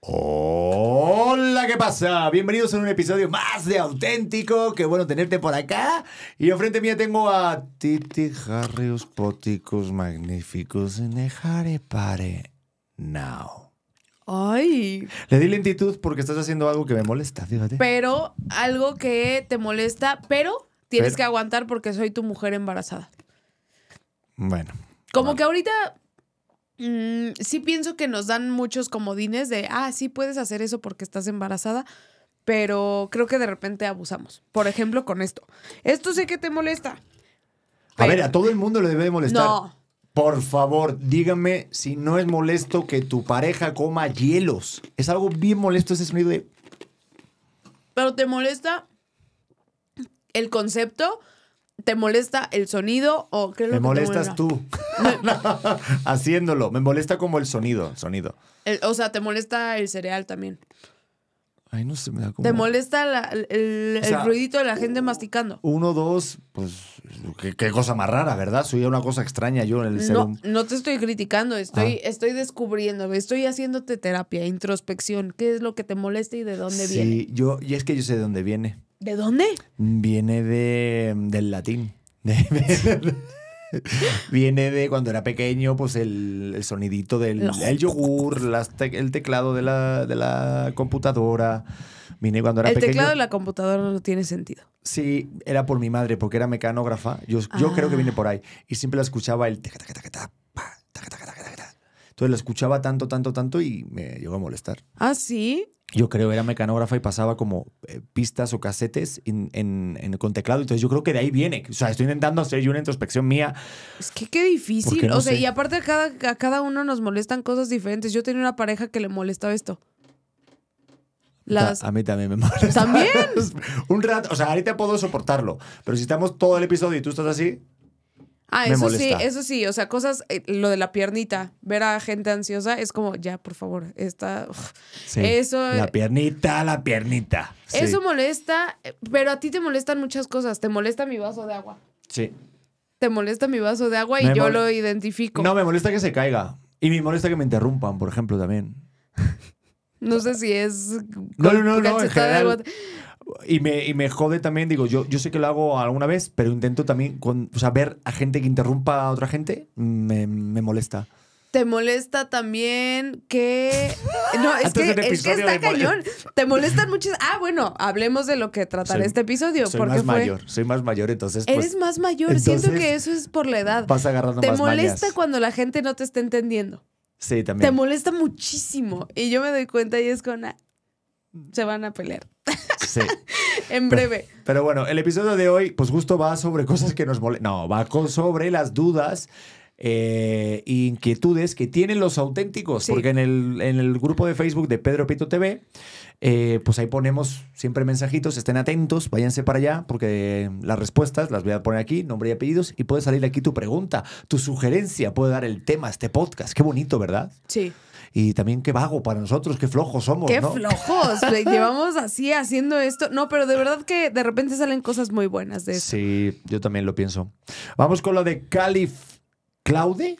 Hola, ¿qué pasa? Bienvenidos a un episodio más de Auténtico. Qué bueno tenerte por acá. Y enfrente mía tengo a Titi Harrios Póticos Magníficos Nejare Pare Now. Ay. Le di lentitud porque estás haciendo algo que me molesta, fíjate. Pero algo que te molesta, pero tienes que aguantar porque soy tu mujer embarazada. Bueno. Como que ahorita Mm, sí pienso que nos dan muchos comodines de, ah, sí puedes hacer eso porque estás embarazada, pero creo que de repente abusamos. Por ejemplo, con esto. Esto sé que te molesta. A ver, a todo el mundo le debe molestar. No. Por favor, dígame si no es molesto que tu pareja coma hielos. Es algo bien molesto ese sonido de... Pero te molesta el concepto ¿Te molesta el sonido o qué es lo que molestas te molesta? tú haciéndolo. Me molesta como el sonido, sonido. o sea, te molesta el cereal también. Ay, no sé, me da como... ¿Te molesta el, ruidito de la gente masticando? Uno, dos, pues qué, cosa más rara, ¿verdad? Soy una cosa extraña yo en el ser No, no te estoy criticando, estoy, ah. estoy descubriendo, estoy haciéndote terapia, introspección. ¿Qué es lo que te molesta y de dónde viene? Sí, yo, y es que yo sé de dónde viene. ¿De dónde? Viene de, del latín. Viene de cuando era pequeño, pues el, sonidito del el yogur, el teclado de la, de la computadora. Vine cuando era el teclado de la computadora no tiene sentido. Sí, era por mi madre, porque era mecanógrafa. Yo, yo ah. creo que viene por ahí. Y siempre la escuchaba el... Entonces la escuchaba tanto, tanto, tanto y me llegó a molestar. Ah, sí yo creo, era mecanógrafa y pasaba como eh, pistas o casetes en, en, con teclado. Entonces yo creo que de ahí viene. O sea, estoy intentando hacer yo una introspección mía. Es que qué difícil. o sea, y aparte a cada, cada uno nos molestan cosas diferentes. Yo tenía una pareja que le molestaba esto. A mí también me molesta. ¿También? un rato. O sea, ahorita puedo soportarlo. Pero si estamos todo el episodio y tú estás así... Ah, eso sí, eso sí, o sea, cosas, eh, lo de la piernita, ver a gente ansiosa es como, ya, por favor, está... eso... La piernita, la piernita. Eso molesta, eh, pero a ti te molestan muchas cosas, te molesta mi vaso de agua. Sí. Te molesta mi vaso de agua y yo lo identifico. No, me molesta que se caiga. Y me molesta que me interrumpan, por ejemplo, también. no sé si es... No, no, no, no y me, y me jode también, digo, yo, yo sé que lo hago alguna vez, pero intento también, con, o sea, ver a gente que interrumpa a otra gente, me, me molesta. Te molesta también que. No, es, que, es que, está cañón. Te molestan muchas. Ah, bueno, hablemos de lo que tratará este episodio. Soy más mayor, soy más mayor, entonces. Pues, Eres más mayor, siento que eso es por la edad. Vas agarrando Te molesta cuando la gente no te está entendiendo. Sí, también. Te molesta muchísimo. Y yo me doy cuenta y es con. Se van a pelear. Sí. en breve. Pero, bueno, el episodio de hoy, pues justo va sobre cosas que nos molestan. No, va con, sobre las dudas. e inquietudes que tienen los auténticos, porque en el, en el, grupo de Facebook de Pedro Pito TV, eh, pues ahí ponemos siempre mensajitos, estén atentos, váyanse para allá, porque las respuestas las voy a poner aquí, nombre y apellidos, y puede salir aquí tu pregunta, tu sugerencia, puede dar el tema este podcast. Qué bonito, ¿verdad? Sí y también qué vago para nosotros, qué flojos somos. Qué flojos, llevamos así haciendo esto. No, pero de verdad que de repente salen cosas muy buenas de eso. Sí, yo también lo pienso. Vamos con lo de Calif Claude.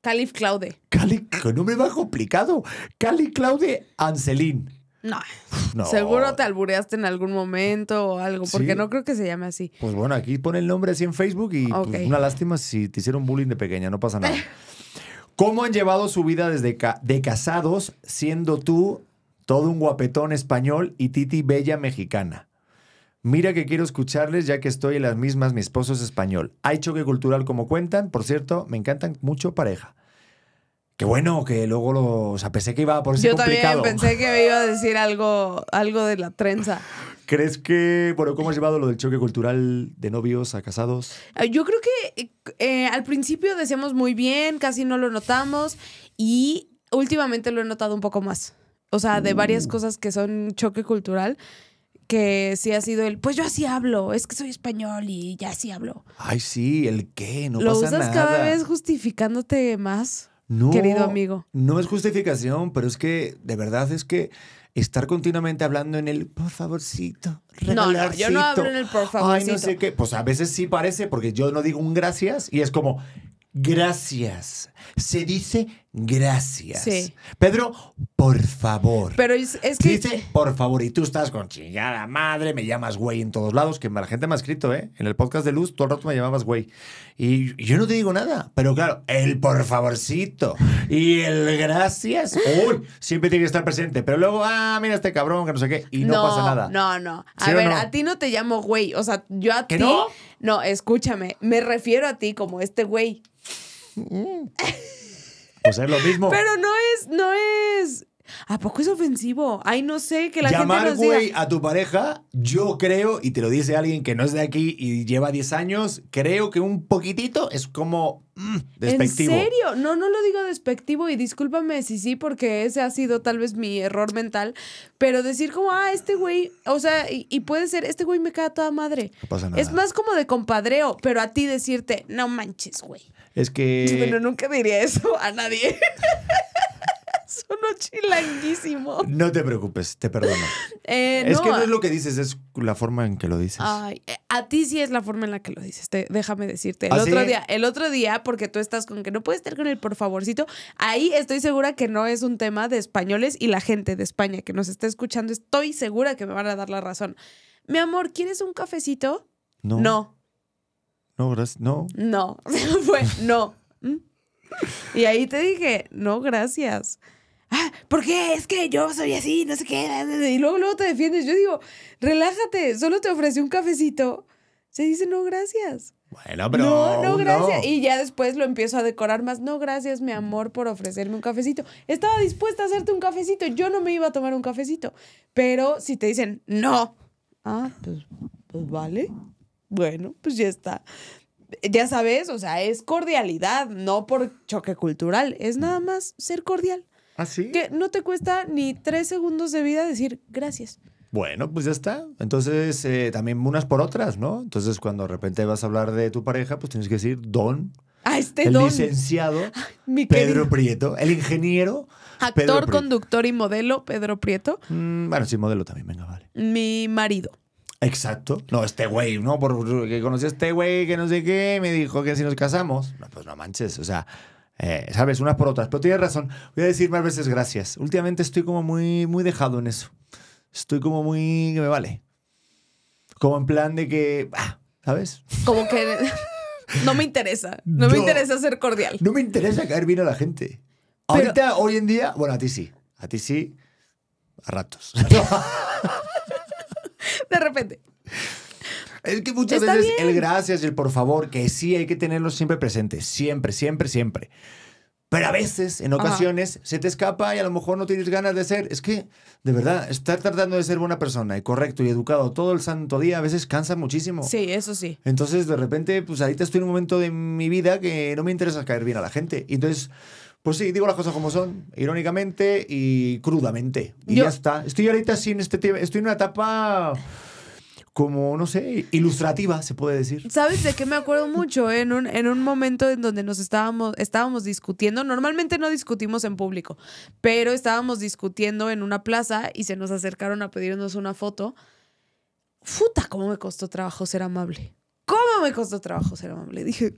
Calif Claude. Cali, me va complicado. Cali Claude Ancelín. No. Seguro te albureaste en algún momento o algo, porque no creo que se llame así. Pues bueno, aquí pone el nombre así en Facebook y pues, una lástima si te hicieron bullying de pequeña, no pasa nada. ¿Cómo han llevado su vida desde de casados, siendo tú todo un guapetón español y Titi bella mexicana? Mira que quiero escucharles ya que estoy en las mismas, mi esposo es español. Hay choque cultural como cuentan, por cierto, me encantan mucho pareja. Qué bueno que luego lo... O sea, pensé que iba por ser Yo también pensé que me iba a decir algo, algo de la trenza. ¿Crees que, bueno, cómo has llevado lo del choque cultural de novios a casados? Eh, yo creo que eh, al principio decíamos muy bien, casi no lo notamos y últimamente lo he notado un poco más. O sea, de varias uh. cosas que son choque cultural, que sí ha sido el, pues yo así hablo, es que soy español y ya así hablo. Ay, sí, el qué, no lo pasa Lo usas cada vez justificándote más, querido amigo. No es justificación, pero es que, de verdad, es que estar continuamente hablando en el por favorcito, no, no, yo no hablo en el por favorcito. Ay, no sé qué. Pues a veces sí parece, porque yo no digo un gracias y es como, gracias. Se dice gracias. Pedro, por favor. Pero es, que. dice, por favor. Y tú estás con chingada madre, me llamas güey en todos lados, que la gente me ha escrito, ¿eh? En el podcast de Luz, todo el rato me llamabas güey. Y yo no te digo nada. Pero claro, el por favorcito y el gracias, uy, siempre tiene que estar presente. Pero luego, ah, mira este cabrón, que no sé qué. Y no, pasa nada. No, no. A ver, a ti no te llamo güey. O sea, yo a ti. No, escúchame, me refiero a ti como este güey. Mm. Pues es lo mismo. Pero no es, no es ¿A poco es ofensivo? Ay, no sé, que la Llamar, gente nos güey, a tu pareja, yo creo, y te lo dice alguien que no es de aquí y lleva 10 años, creo que un poquitito es como mm, despectivo. ¿En serio? No, no lo digo despectivo y discúlpame si sí, porque ese ha sido tal vez mi error mental, pero decir como, ah, este güey, o sea, y, puede ser, este güey me cae toda madre. No pasa nada. Es más como de compadreo, pero a ti decirte, no manches, güey. Es que... Bueno, nunca diría eso a nadie. Sonó chilanguísimo. No te preocupes, te perdono. Eh, es que no es ah. lo que dices, es la forma en que lo dices. Eh, a ti sí es la forma en la que lo dices, déjame decirte. El ¿Ah, otro día, el otro día, porque tú estás con que no puedes estar con el por favorcito, ahí estoy segura que no es un tema de españoles y la gente de España que nos está escuchando, estoy segura que me van a dar la razón. Mi amor, ¿quieres un cafecito? No. No. No, gracias. No. No. no. ¿Mm? Y ahí te dije, no, gracias ah, ¿por qué? Es que yo soy así, no sé qué. Y luego, luego te defiendes. Yo digo, relájate, solo te ofrecí un cafecito. Se dice, no, gracias. Bueno, pero. No, no, gracias. Y ya después lo empiezo a decorar más. No, gracias, mi amor, por ofrecerme un cafecito. Estaba dispuesta a hacerte un cafecito. Yo no me iba a tomar un cafecito. Pero si te dicen, no. Ah, pues, pues vale. Bueno, pues ya está. Ya sabes, o sea, es cordialidad, no por choque cultural. Es nada más ser cordial. ¿Ah, Que no te cuesta ni tres segundos de vida decir gracias. Bueno, pues ya está. Entonces, eh, también unas por otras, ¿no? Entonces, cuando de repente vas a hablar de tu pareja, pues tienes que decir don. A ah, este licenciado Pedro Prieto, el ingeniero. Actor, conductor y modelo Pedro Prieto. Mm, bueno, sí, modelo también, venga, vale. Mi marido. Exacto. No, este güey, ¿no? Porque conocí a este güey que no sé qué, me dijo que si nos casamos. No, pues no manches, o sea, eh, ¿Sabes? Unas por otras. Pero tienes razón. Voy a decir más veces gracias. Últimamente estoy como muy, muy dejado en eso. Estoy como muy... que me vale. Como en plan de que... Ah, ¿Sabes? Como que... No me interesa. No, me interesa ser cordial. No me interesa caer bien a la gente. Ahorita, hoy en día, bueno, a ti sí. A ti sí, a ratos. de repente. Es que muchas veces el gracias y el por favor, que sí hay que tenerlos siempre presentes, siempre, siempre, siempre. Pero a veces, en ocasiones, se te escapa y a lo mejor no tienes ganas de ser. Es que, de verdad, estar tratando de ser buena persona y correcto y educado todo el santo día a veces cansa muchísimo. Sí, eso sí. Entonces, de repente, pues ahorita estoy en un momento de mi vida que no me interesa caer bien a la gente. Y entonces, pues sí, digo las cosas como son, irónicamente y crudamente. Y ya está. Estoy ahorita sin este tema. Estoy en una etapa como, no sé, ilustrativa, se puede decir. ¿Sabes de qué me acuerdo mucho? Eh? En un, en un momento en donde nos estábamos, estábamos discutiendo, normalmente no discutimos en público, pero estábamos discutiendo en una plaza y se nos acercaron a pedirnos una foto. Futa, ¿cómo me costó trabajo ser amable? ¿Cómo me costó trabajo ser amable? Dije,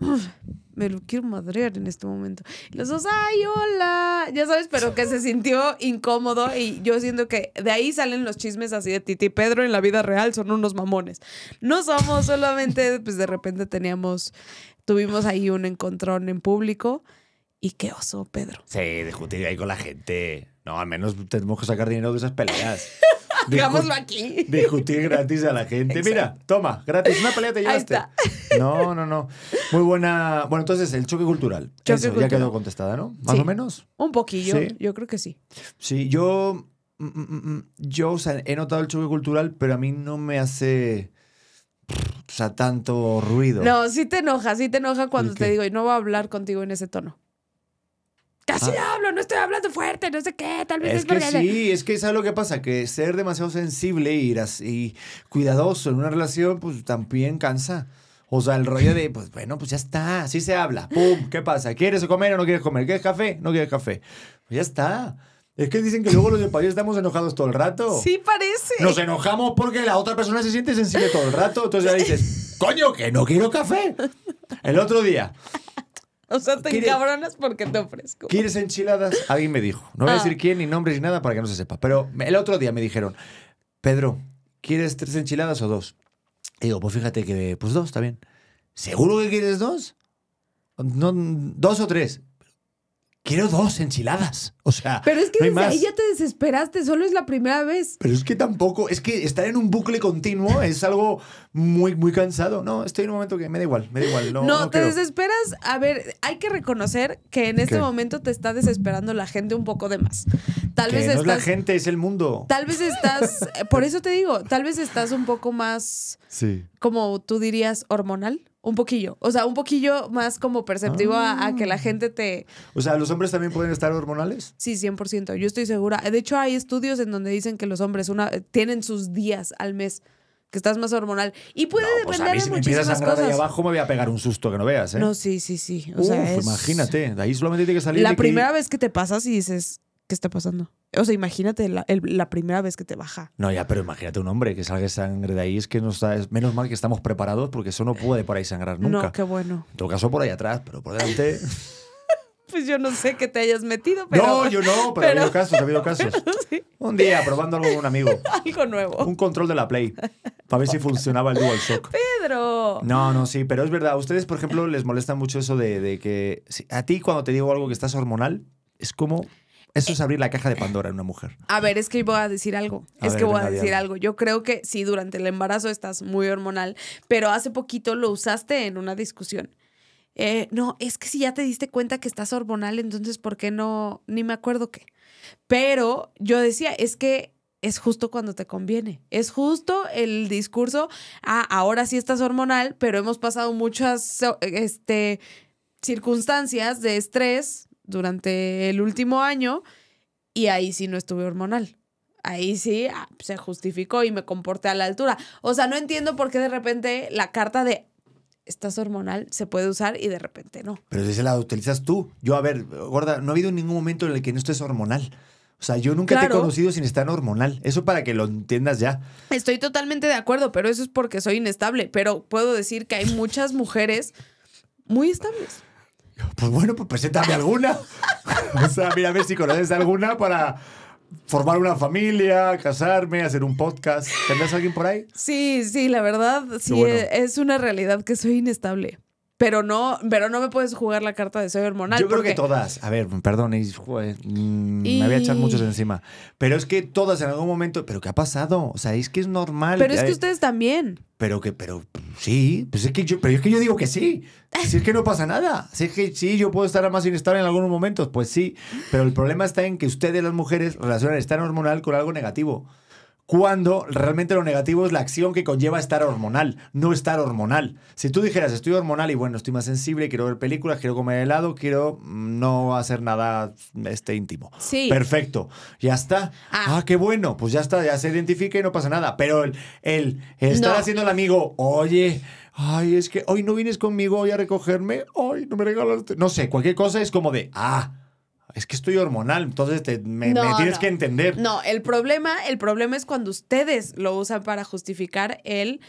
me lo quiero madrear en este momento. los dos, ay, hola. Ya sabes, pero que se sintió incómodo y yo siento que de ahí salen los chismes así de Titi y Pedro en la vida real, son unos mamones. No somos solamente, pues de repente teníamos, tuvimos ahí un encontrón en público y qué oso, Pedro. Sí, discutir ahí con la gente. No, al menos tenemos que sacar dinero de esas peleas. Digámoslo aquí. Discutir gratis a la gente. Mira, toma, gratis. Una pelea te llevaste. No, no, no. Muy buena. Bueno, entonces el choque cultural. Eso, Ya quedó contestada, ¿no? Más o menos. Un poquillo. Yo creo que sí. Sí, yo. Mm, mm, mm, yo, he notado el choque cultural, pero a mí no me hace. tanto ruido. No, sí te enoja, sí te enoja cuando te digo, y no voy a hablar contigo en ese tono. Casi hablo, no estoy hablando fuerte, no sé qué, tal vez es, es que sí, es que ¿sabes lo que pasa? Que ser demasiado sensible y, y cuidadoso en una relación, pues también cansa. O sea, el rollo de, pues bueno, pues ya está, así se habla. ¡Pum! ¿Qué pasa? ¿Quieres comer o no quieres comer? ¿Quieres café? ¿No quieres café? Pues ya está. Es que dicen que luego los de país estamos enojados todo el rato. Sí, parece. Nos enojamos porque la otra persona se siente sensible todo el rato. Entonces ya dices, coño, que no quiero café. El otro día, O sea, te encabronas porque te ofrezco. ¿Quieres enchiladas? Alguien me dijo. No voy a ah. decir quién, ni nombres, ni nada para que no se sepa. Pero el otro día me dijeron, Pedro, ¿quieres tres enchiladas o dos? Y digo, pues fíjate que, pues dos, está bien. ¿Seguro que quieres dos? dos o tres quiero dos enchiladas. O sea, pero es que ahí ya te desesperaste, solo es la primera vez. Pero es que tampoco, es que estar en un bucle continuo es algo muy, muy cansado. No, estoy en un momento que me da igual, me da igual. No, te desesperas. A ver, hay que reconocer que en este momento te está desesperando la gente un poco de más. Tal vez estás, es la gente, es el mundo. Tal vez estás, por eso te digo, tal vez estás un poco más, sí. como tú dirías, hormonal. Un poquillo, o sea, un poquillo más como perceptivo a, que la ah. gente te... O sea, ¿los hombres también pueden estar hormonales? Sí, 100%, yo estoy segura. De hecho, hay estudios en donde dicen que los hombres una, tienen sus días al mes, que estás más hormonal. Y puede pues, depender de muchísimas cosas. abajo me voy a pegar un susto que no veas, ¿eh? No, sí, sí, sí. O sea, imagínate, de ahí solamente tiene que salir... La primera vez que te pasas y dices, ¿qué está pasando? O sea, imagínate la, primera vez que te baja. No, ya, pero imagínate un hombre que salga sangre de ahí. Es que no está, menos mal que estamos preparados porque eso no puede por ahí sangrar nunca. No, qué bueno. En caso, por ahí atrás, pero por delante. pues yo no sé que te hayas metido, pero. No, yo no, pero, ha habido casos, ha habido casos. Un día probando algo con un amigo. algo nuevo. Un control de la Play. Para ver si funcionaba el shock. ¡Pedro! No, no, sí, pero es verdad. A ustedes, por ejemplo, les molesta mucho eso de, que. a ti, cuando te digo algo que estás hormonal, es como eso es abrir la caja de Pandora en una mujer. A ver, es que voy a decir algo. es que voy a decir algo. Yo creo que sí, durante el embarazo estás muy hormonal, pero hace poquito lo usaste en una discusión. Eh, no, es que si ya te diste cuenta que estás hormonal, entonces ¿por qué no? Ni me acuerdo qué. Pero yo decía, es que es justo cuando te conviene. Es justo el discurso, ah, ahora sí estás hormonal, pero hemos pasado muchas este, circunstancias de estrés durante el último año y ahí sí no estuve hormonal. Ahí sí ah, se justificó y me comporté a la altura. O sea, no entiendo por qué de repente la carta de estás hormonal se puede usar y de repente no. Pero si se la utilizas tú. Yo, a ver, gorda, no ha habido ningún momento en el que no estés hormonal. O sea, yo nunca te he conocido sin estar hormonal. Eso para que lo entiendas ya. Estoy totalmente de acuerdo, pero eso es porque soy inestable. Pero puedo decir que hay muchas mujeres muy estables pues bueno, pues preséntame alguna. o sea, mira, a ver si conoces alguna para formar una familia, casarme, hacer un podcast. ¿Tendrás alguien por ahí? Sí, sí, la verdad, sí, es una realidad que soy inestable pero no, pero no me puedes jugar la carta de ser hormonal. Yo creo que todas, a ver, perdón, mm, me voy a echar muchos encima, pero es que todas en algún momento, pero ¿qué ha pasado? O sea, es que es normal. Pero es que ustedes también. Pero que, pero sí, pues es que yo, pero es que yo digo que sí. Si es que no pasa nada. Si es que sí, yo puedo estar más inestable en algunos momentos, pues sí. Pero el problema está en que ustedes, las mujeres, relacionan el estado hormonal con algo negativo cuando realmente lo negativo es la acción que conlleva estar hormonal, no estar hormonal. Si tú dijeras, estoy hormonal y bueno, estoy más sensible, quiero ver películas, quiero comer helado, quiero mm, no hacer nada mm, este íntimo. Sí. Perfecto. Ya está. Ah. ah, qué bueno. Pues ya está, ya se identifica y no pasa nada. Pero el, estar haciendo el amigo, oye, ay, es que hoy no vienes conmigo hoy a recogerme, hoy no me regalaste. No sé, cualquier cosa es como de, ah, es que estoy hormonal, entonces te, me, tienes que entender. No, el problema, el problema es cuando ustedes lo usan para justificar el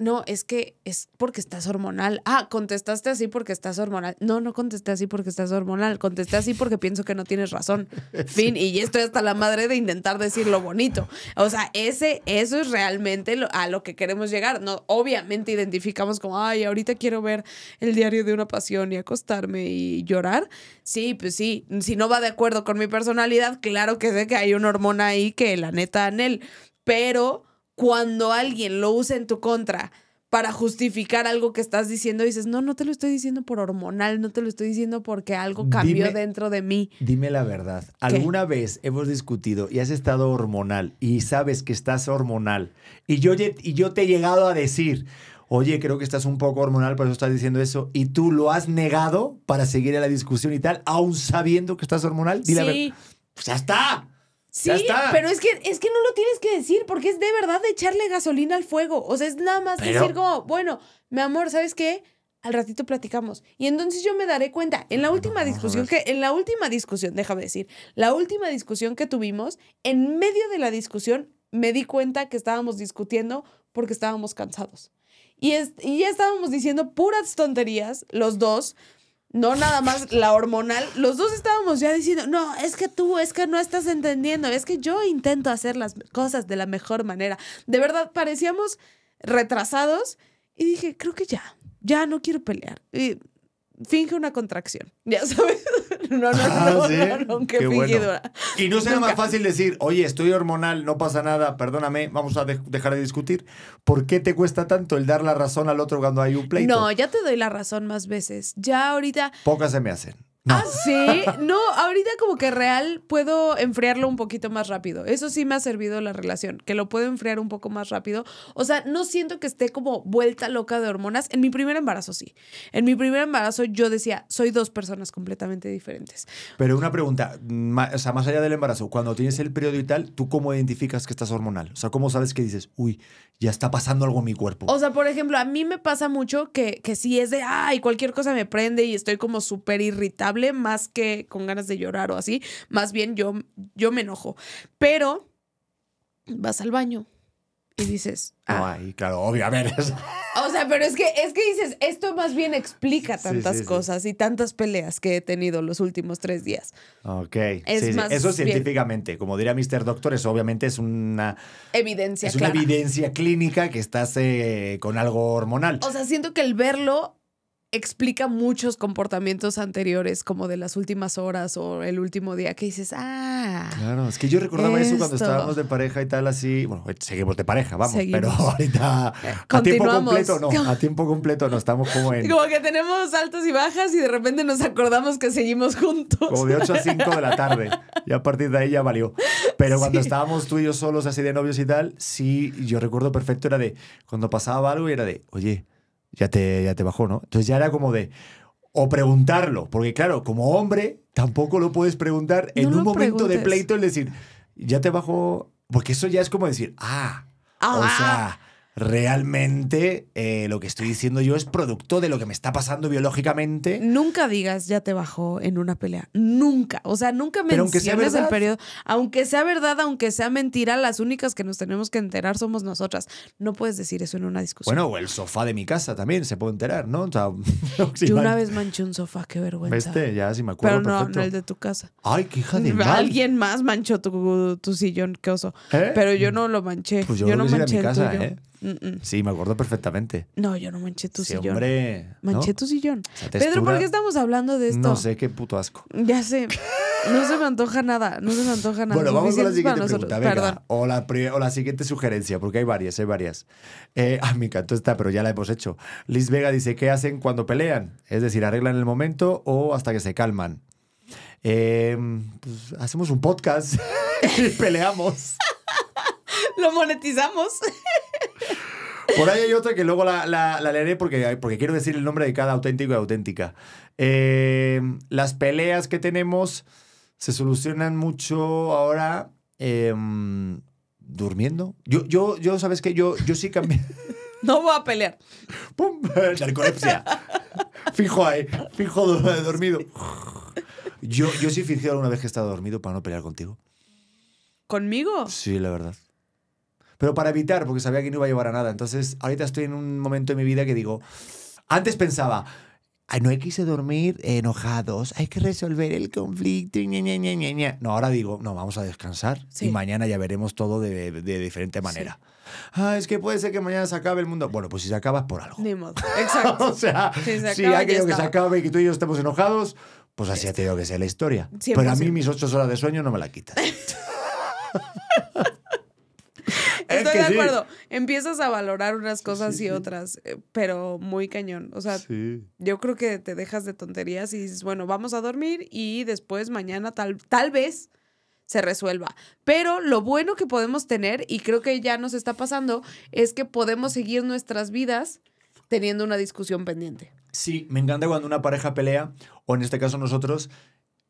no, es que es porque estás hormonal. Ah, contestaste así porque estás hormonal. No, no contesté así porque estás hormonal. Contesté así porque pienso que no tienes razón. Fin, y estoy hasta la madre de intentar decir lo bonito. O sea, ese, eso es realmente a lo que queremos llegar. No, obviamente identificamos como, ay, ahorita quiero ver el diario de una pasión y acostarme y llorar. Sí, pues sí. Si no va de acuerdo con mi personalidad, claro que sé que hay una hormona ahí que la neta anhel. Pero cuando alguien lo usa en tu contra para justificar algo que estás diciendo, dices, no, no te lo estoy diciendo por hormonal, no te lo estoy diciendo porque algo cambió dentro de mí. Dime la verdad, ¿alguna vez hemos discutido y has estado hormonal y sabes que estás hormonal y yo, y yo te he llegado a decir, oye, creo que estás un poco hormonal, por eso estás diciendo eso, y tú lo has negado para seguir a la discusión y tal, aún sabiendo que estás hormonal? sí. la pues ya está. Sí, pero es que, es que no lo tienes que decir, porque es de verdad de echarle gasolina al fuego. O sea, es nada más decir como, bueno, mi amor, ¿sabes qué? Al ratito platicamos. Y entonces yo me daré cuenta, en la última discusión que, en la última discusión, déjame decir, la última discusión que tuvimos, en medio de la discusión, me di cuenta que estábamos discutiendo porque estábamos cansados. Y, y ya estábamos diciendo puras tonterías, los dos, no nada más la hormonal. Los dos estábamos ya diciendo, no, es que tú, es que no estás entendiendo, es que yo intento hacer las cosas de la mejor manera. De verdad, parecíamos retrasados y dije, creo que ya, ya no quiero pelear. Y finge una contracción, ya sabes. No, no, no, ah, Y no será más fácil decir, oye, estoy hormonal, no pasa nada, perdóname, vamos a dejar de discutir. ¿Por qué te cuesta tanto el dar la razón al otro cuando hay un pleito? No, ya te doy la razón más veces. Ya ahorita... Pocas se me hacen. Ah, sí. No, ahorita como que real puedo enfriarlo un poquito más rápido. Eso sí me ha servido la relación, que lo puedo enfriar un poco más rápido. O sea, no siento que esté como vuelta loca de hormonas. En mi primer embarazo sí. En mi primer embarazo yo decía, soy dos personas completamente diferentes. Pero una pregunta, o sea, más allá del embarazo, cuando tienes el periodo y tal, ¿tú cómo identificas que estás hormonal? O sea, ¿cómo sabes que dices, uy, ya está pasando algo en mi cuerpo? O sea, por ejemplo, a mí me pasa mucho que, que si es de, ay, cualquier cosa me prende y estoy como súper irritable más que con ganas de llorar o así. Más bien yo, yo me enojo. Pero vas al baño y dices. Ay, ah". claro, obvio, a ver. O sea, pero es que, es que dices, esto más bien explica tantas cosas y tantas peleas que he tenido los últimos tres días. Ok. Eso científicamente, como diría Mr. Doctor, eso obviamente es una... Evidencia. Es una evidencia clínica que estás eh, con algo hormonal. O sea, siento que el verlo explica muchos comportamientos anteriores, como de las últimas horas o el último día que dices, ah. Claro, es que yo recordaba eso cuando estábamos de pareja y tal, así. Bueno, eh, seguimos de pareja, vamos, pero ahorita. A tiempo eh, completo no, a tiempo completo no, estamos como en. Como que tenemos altos y bajas y de repente nos acordamos que seguimos juntos. Como de 8 a 5 de la tarde. Y a partir de ahí ya valió. Pero cuando estábamos tú y yo solos, así de novios y tal, sí, yo recuerdo perfecto, era de cuando pasaba algo y era de, oye, ya te, ya te bajó, ¿no? Entonces ya era como de, o preguntarlo, porque claro, como hombre tampoco lo puedes preguntar en un momento de pleito el decir, ya te bajó, porque eso ya es como decir, ah, ah o sea, realmente eh, lo que estoy diciendo yo es producto de lo que me está pasando biológicamente. Nunca digas ya te bajó en una pelea. Nunca. O sea, nunca menciones el periodo. Aunque sea verdad, aunque sea mentira, las únicas que nos tenemos que enterar somos nosotras. No puedes decir eso en una discusión. Bueno, o el sofá de mi casa también se puede enterar, ¿no? O sea, yo una vez manché un sofá, qué vergüenza. Este, ya si me acuerdo. Pero no, no el de tu casa. Ay, qué hija de mal. Alguien más manchó tu, sillón, qué oso. ¿Eh? Pero yo no lo manché. Pues yo, no manché mi casa, ¿eh? Sí, me acuerdo perfectamente. No, yo no manché tu sillón. Hombre, manché tu sillón. Pedro, ¿por qué estamos hablando de esto? No sé, qué puto asco. Ya sé. No se me antoja nada. No se me antoja nada. Bueno, vamos a la siguiente pregunta. Venga, o, la siguiente sugerencia, porque hay varias, hay varias. Eh, ah, me encantó esta, pero ya la hemos hecho. Liz Vega dice: ¿Qué hacen cuando pelean? Es decir, ¿arreglan el momento o hasta que se calman? Em, pues, hacemos un podcast y peleamos. Lo monetizamos. Por ahí hay otra que luego la, leeré porque, porque quiero decir el nombre de cada auténtico y auténtica. Eh, las peleas que tenemos se solucionan mucho ahora em, durmiendo. Yo, yo, yo, ¿sabes que Yo, yo sí cambié. No voy a pelear. ¡Pum! Fijo ahí, fijo dormido. Yo, yo sí fingí alguna vez que estado dormido para no pelear contigo. ¿Conmigo? Sí, la verdad pero para evitar, porque sabía que no iba a llevar a nada. Entonces, ahorita estoy en un momento de mi vida que digo, antes pensaba, Ay, no a dormir enojados, hay que resolver el conflicto. Ña, Ña, Ña, no, ahora digo, no, vamos a descansar y mañana ya veremos todo de, de diferente manera. Ah, es que puede ser que mañana se acabe el mundo. Bueno, pues si se acaba es por algo. Ni modo. Exacto. o sea, si, se acaba, que se acabe y que tú y yo estemos enojados, pues así ha tenido que ser la historia. Pero a mí mis ocho horas de sueño no me la quitas. estoy de acuerdo. Empiezas a valorar unas cosas y otras, eh, pero muy cañón. O sea, yo creo que te dejas de tonterías y dices, bueno, vamos a dormir y después mañana tal, tal vez se resuelva. Pero lo bueno que podemos tener, y creo que ya nos está pasando, es que podemos seguir nuestras vidas teniendo una discusión pendiente. Sí, me encanta cuando una pareja pelea, o en este caso nosotros,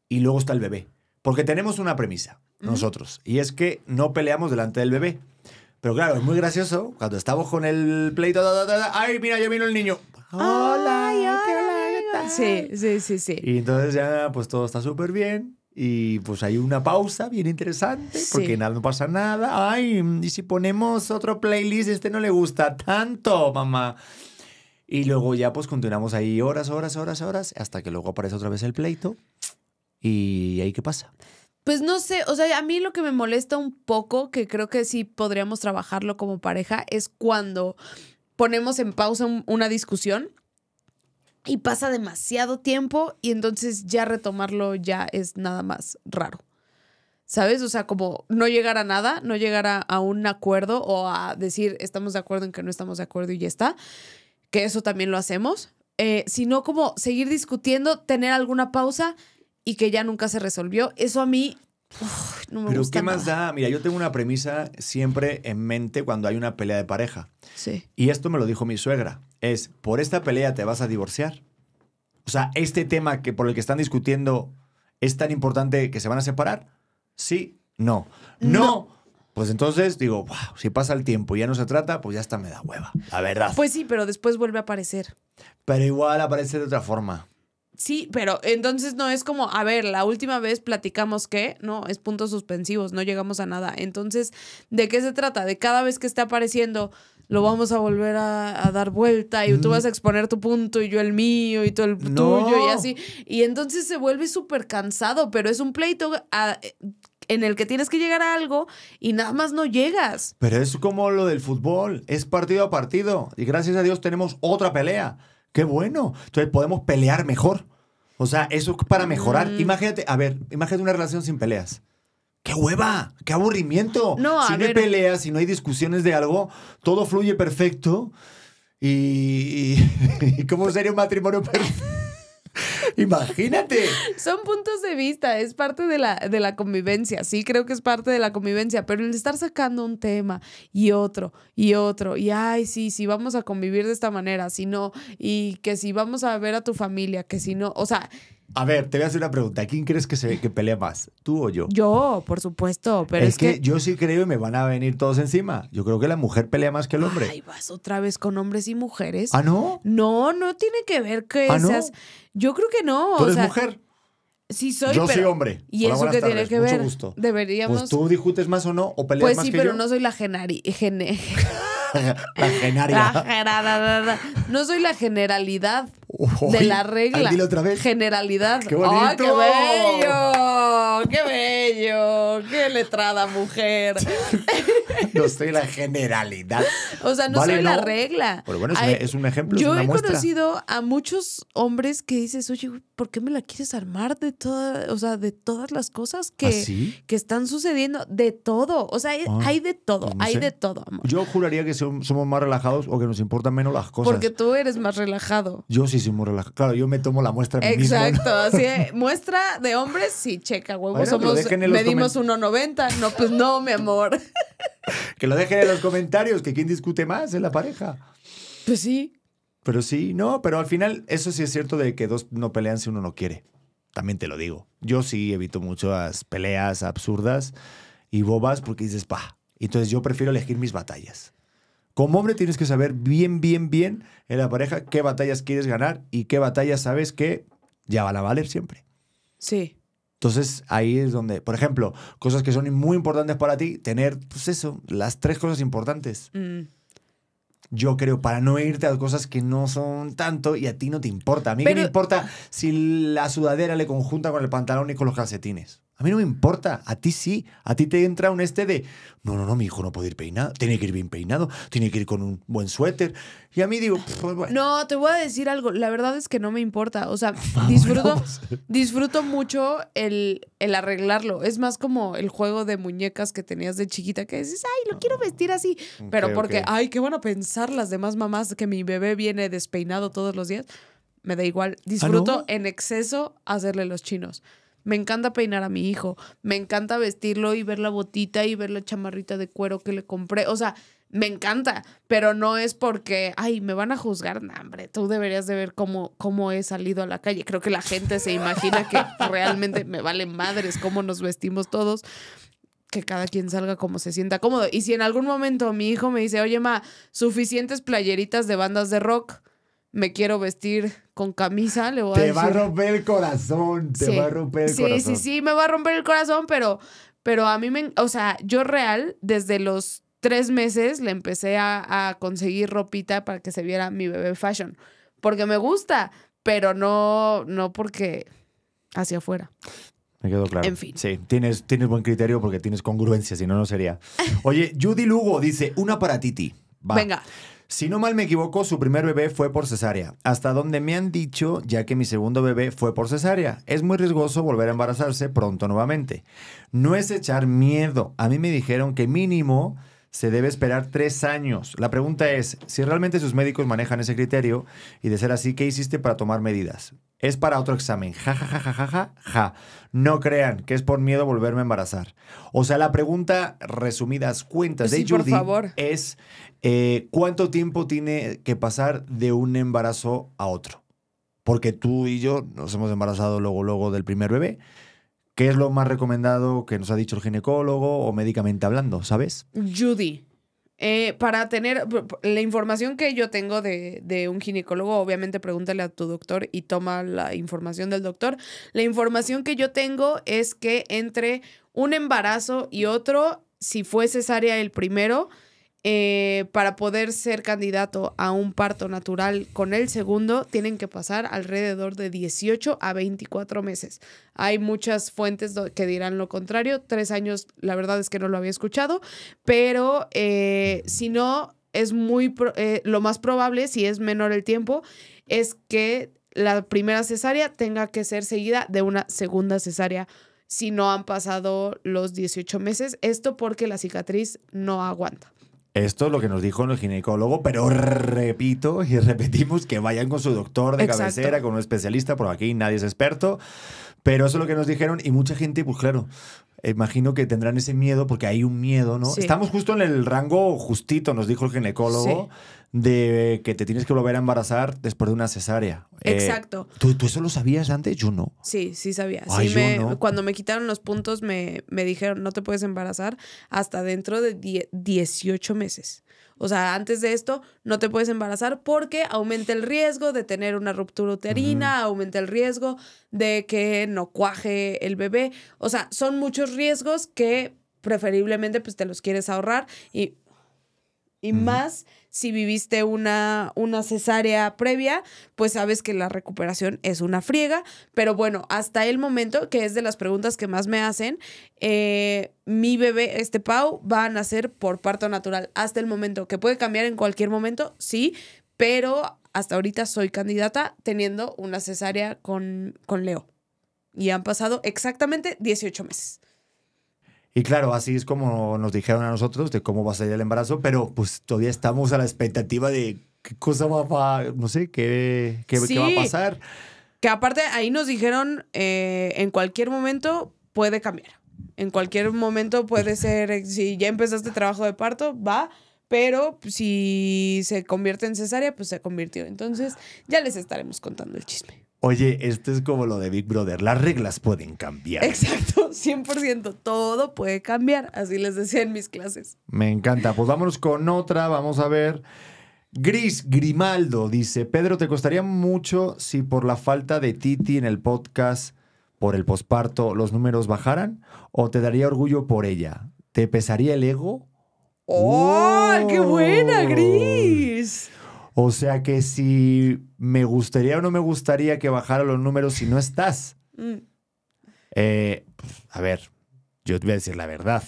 y luego está el bebé. Porque tenemos una premisa, nosotros, y es que no peleamos delante del bebé. Pero claro, es muy gracioso cuando estamos con el pleito. ¡Ay, mira, ya vino el niño! ¡Hola! Sí, sí, sí, sí. Y entonces ya, pues todo está súper bien. Y pues hay una pausa bien interesante, porque nada, no pasa nada. Ay, y si ponemos otro playlist, este no le gusta tanto, mamá. Y luego ya pues continuamos ahí horas, horas, horas, horas, hasta que luego aparece otra vez el pleito. ¿Y ahí qué pasa? Pues no sé, o sea, a mí lo que me molesta un poco, que creo que sí podríamos trabajarlo como pareja, es cuando ponemos en pausa una discusión y pasa demasiado tiempo y entonces ya retomarlo ya es nada más raro. ¿Sabes? O sea, como no llegar a nada, no llegar a, un acuerdo o a decir estamos de acuerdo en que no estamos de acuerdo y ya está, que eso también lo hacemos, eh, sino como seguir discutiendo, tener alguna pausa, y que ya nunca se resolvió. Eso a mí no me Pero gusta. Pero ¿qué más da? Mira, yo tengo una premisa siempre en mente cuando hay una pelea de pareja. Sí. Y esto me lo dijo mi suegra. Es, por esta pelea te vas a divorciar. O sea, este tema que por el que están discutiendo es tan importante que se van a separar. Sí, no. No. Pues entonces digo, wow, si pasa el tiempo y ya no se trata, pues ya está, me da hueva, la verdad. Pues sí, pero después vuelve a aparecer. Pero igual aparece de otra forma. Sí, pero entonces no es como, a ver, la última vez platicamos que, no, es puntos suspensivos, no llegamos a nada. Entonces, ¿de qué se trata? De cada vez que está apareciendo, lo vamos a volver a, dar vuelta y tú mm. vas a exponer tu punto y yo el mío y tú el tuyo y así. Y entonces se vuelve súper cansado, pero es un pleito ah, en el que tienes que llegar a algo y nada más no llegas. Pero es como lo del fútbol, es partido a partido y gracias a Dios tenemos otra pelea. Qué bueno. Entonces podemos pelear mejor. O sea, eso es para mejorar. Mm. Imagínate, a ver, imagínate una relación sin peleas. ¡Qué hueva! ¡Qué aburrimiento! si no hay peleas, si no hay discusiones de algo, todo fluye perfecto. Y, y ¿cómo sería un matrimonio perfecto? Imagínate. Son puntos de vista, es parte de la, de la convivencia, sí, creo que es parte de la convivencia, pero el estar sacando un tema y otro y otro, y ay, sí, sí, vamos a convivir de esta manera, si no, y que si vamos a ver a tu familia, que si no, o sea, a ver, te voy a hacer una pregunta. ¿Quién crees que se que pelea más? ¿Tú o yo? Yo, por supuesto, pero es, que, yo sí creo y me van a venir todos encima. Yo creo que la mujer pelea más que el hombre. Ay, vas otra vez con hombres y mujeres. ¿Ah, no? No, no tiene que ver que ¿Ah, esas. Yo creo que no. ¿Tú eres mujer? Sí soy, yo soy hombre. ¿Y eso que tiene que ver? Pues deberíamos... Pues tú discutes más o no, o peleas pues más que yo. Pues sí, pero no soy la genari... la genaria. no soy la generalidad de la regla. Dilo otra vez. Generalidad. ¡Qué bello! ¡Qué bello! ¡Qué letrada mujer! no soy la generalidad. O sea, no soy la regla. Pero bueno, es, un, e- ejemplo. Yo he conocido a muchos hombres que dices, oye, ¿por qué me la quieres armar de todas, o sea, de todas las cosas que, ¿Ah, que están sucediendo? De todo. O sea, hay, ah, de todo, hay de todo, amor. Yo juraría que somos más relajados o que nos importan menos las cosas. Porque tú eres más relajado. Yo sí Claro, yo me tomo la muestra. Exacto, así es. Muestra de hombres, sí, checa, huevo. Somos, medimos 1,90. No, pues no, mi amor. que lo dejen en los comentarios, que quién discute más es la pareja. Pues sí. Pero sí, no, pero al final, eso sí es cierto de que dos no pelean si uno no quiere. También te lo digo. Yo sí evito muchas peleas absurdas y bobas porque dices, pa. Entonces yo prefiero elegir mis batallas. Como hombre tienes que saber bien, bien, bien en la pareja qué batallas quieres ganar y qué batallas sabes que ya van a valer siempre. Sí. Entonces ahí es donde, por ejemplo, cosas que son muy importantes para ti, tener, pues eso, las tres cosas importantes. Mm. Yo creo, para no irte a cosas que no son tanto y a ti no te importa. A mí me importa si la sudadera le conjunta con el pantalón y con los calcetines. A mí no me importa, a ti sí, a ti te entra un este de, no, no, no, mi hijo no puede ir peinado, tiene que ir bien peinado, tiene que ir con un buen suéter. Y a mí digo, pues, bueno. no, te voy a decir algo, la verdad es que no me importa, o sea, disfruto, disfruto mucho el, el arreglarlo, es más como el juego de muñecas que tenías de chiquita que dices, ay, lo quiero vestir así, pero porque, ay, qué bueno pensar las demás mamás que mi bebé viene despeinado todos los días, me da igual, ¿Ah, disfruto en exceso hacerle los chinos. Me encanta peinar a mi hijo. Me encanta vestirlo y ver la botita y ver la chamarrita de cuero que le compré. O sea, me encanta, pero no es porque, ay, me van a juzgar, no, hombre, tú deberías de ver cómo, cómo he salido a la calle. Creo que la gente se imagina que realmente me valen madres cómo nos vestimos todos, que cada quien salga como se sienta cómodo. Y si en algún momento mi hijo me dice, oye, ma, suficientes playeritas de bandas de rock, me quiero vestir con camisa, le voy a decir. te va a romper el corazón, te sí. va a romper el corazón. Sí, sí, sí, me va a romper el corazón, pero, pero a mí me, o sea, yo real, desde los tres meses le empecé a, conseguir ropita para que se viera mi bebé fashion, porque me gusta, pero no, no porque hacia afuera. Me quedó claro. En fin. Sí, tienes, tienes buen criterio porque tienes congruencia, si no, no sería. Oye, Judy Lugo dice, una para Titi. Venga. Si no mal me equivoco, su primer bebé fue por cesárea. Hasta donde me han dicho, ya que mi segundo bebé fue por cesárea. Es muy riesgoso volver a embarazarse pronto nuevamente. No es echar miedo. A mí me dijeron que mínimo se debe esperar tres años. La pregunta es, si realmente sus médicos manejan ese criterio y de ser así, ¿qué hiciste para tomar medidas? Es para otro examen. Ja, ja, ja, ja, ja, ja, No crean que es por miedo volverme a embarazar. O sea, la pregunta, resumidas cuentas, de Jordi es eh, ¿cuánto tiempo tiene que pasar de un embarazo a otro? Porque tú y yo nos hemos embarazado luego, luego del primer bebé. ¿Qué es lo más recomendado que nos ha dicho el ginecólogo o médicamente hablando, sabes? Judy. Eh, para tener la información que yo tengo de, de, un ginecólogo, obviamente pregúntale a tu doctor y toma la información del doctor. La información que yo tengo es que entre un embarazo y otro, si fue cesárea el primero, eh, para poder ser candidato a un parto natural con el segundo, tienen que pasar alrededor de 18 a 24 meses. Hay muchas fuentes que dirán lo contrario. Tres años, la verdad es que no lo había escuchado, pero eh, si no, es muy eh, lo más probable, si es menor el tiempo, es que la primera cesárea tenga que ser seguida de una segunda cesárea si no han pasado los 18 meses. Esto porque la cicatriz no aguanta. Esto es lo que nos dijo el ginecólogo, pero repito y repetimos que vayan con su doctor de cabecera, con un especialista, por aquí nadie es experto, pero eso es lo que nos dijeron y mucha gente, pues claro, imagino que tendrán ese miedo porque hay un miedo, ¿no? Estamos justo en el rango justito, nos dijo el ginecólogo, de que te tienes que volver a embarazar después de una cesárea. Eh, Exacto. ¿tú, eso lo sabías antes? Yo no. Sí, sí sabía. sí me, Cuando me quitaron los puntos me, me, dijeron, no te puedes embarazar hasta dentro de 18 meses. O sea, antes de esto no te puedes embarazar porque aumenta el riesgo de tener una ruptura uterina, aumenta el riesgo de que no cuaje el bebé. O sea, son muchos riesgos que preferiblemente pues te los quieres ahorrar y, y más si viviste una, una cesárea previa, pues sabes que la recuperación es una friega. Pero bueno, hasta el momento, que es de las preguntas que más me hacen, eh, mi bebé, este Pau, va a nacer por parto natural. Hasta el momento, que puede cambiar en cualquier momento, sí, pero hasta ahorita soy candidata teniendo una cesárea con, con Leo. Y han pasado exactamente 18 meses. Y claro, así es como nos dijeron a nosotros de cómo va a salir el embarazo, pero pues todavía estamos a la expectativa de qué cosa va a, no sé, qué, va a pasar. Que aparte ahí nos dijeron, eh, en cualquier momento puede cambiar. En cualquier momento puede ser, eh, si ya empezaste trabajo de parto, va, pero pues, si se convierte en cesárea, pues se convirtió. Entonces ya les estaremos contando el chisme. Oye, esto es como lo de Big Brother, las reglas pueden cambiar. Exacto, 100%, todo puede cambiar, así les decía en mis clases. Me encanta, pues vámonos con otra, vamos a ver. Gris Grimaldo dice, Pedro, ¿te costaría mucho si por la falta de Titi en el podcast, por el posparto, los números bajaran? ¿O te daría orgullo por ella? ¿Te pesaría el ego? ¡Oh, qué buena, Gris! O sea que si me gustaría o no me gustaría que bajara los números si no estás. Mm. Eh, pues, a ver, yo te voy a decir la verdad.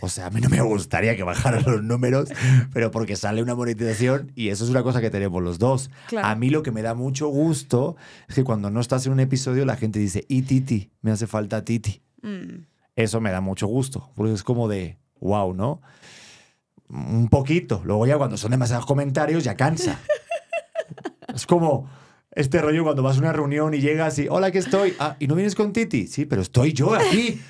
O sea, a mí no me gustaría que bajaran los números, pero porque sale una monetización y eso es una cosa que tenemos los dos. A mí lo que me da mucho gusto es que cuando no estás en un episodio la gente dice, y Titi, me hace falta Titi. Mm. Eso me da mucho gusto, porque es como de, wow, ¿no? Un poquito. Luego ya cuando son demasiados comentarios ya cansa. Es como este rollo cuando vas a una reunión y llegas y, hola, que estoy. Ah, ¿y no vienes con Titi? Sí, pero estoy yo aquí.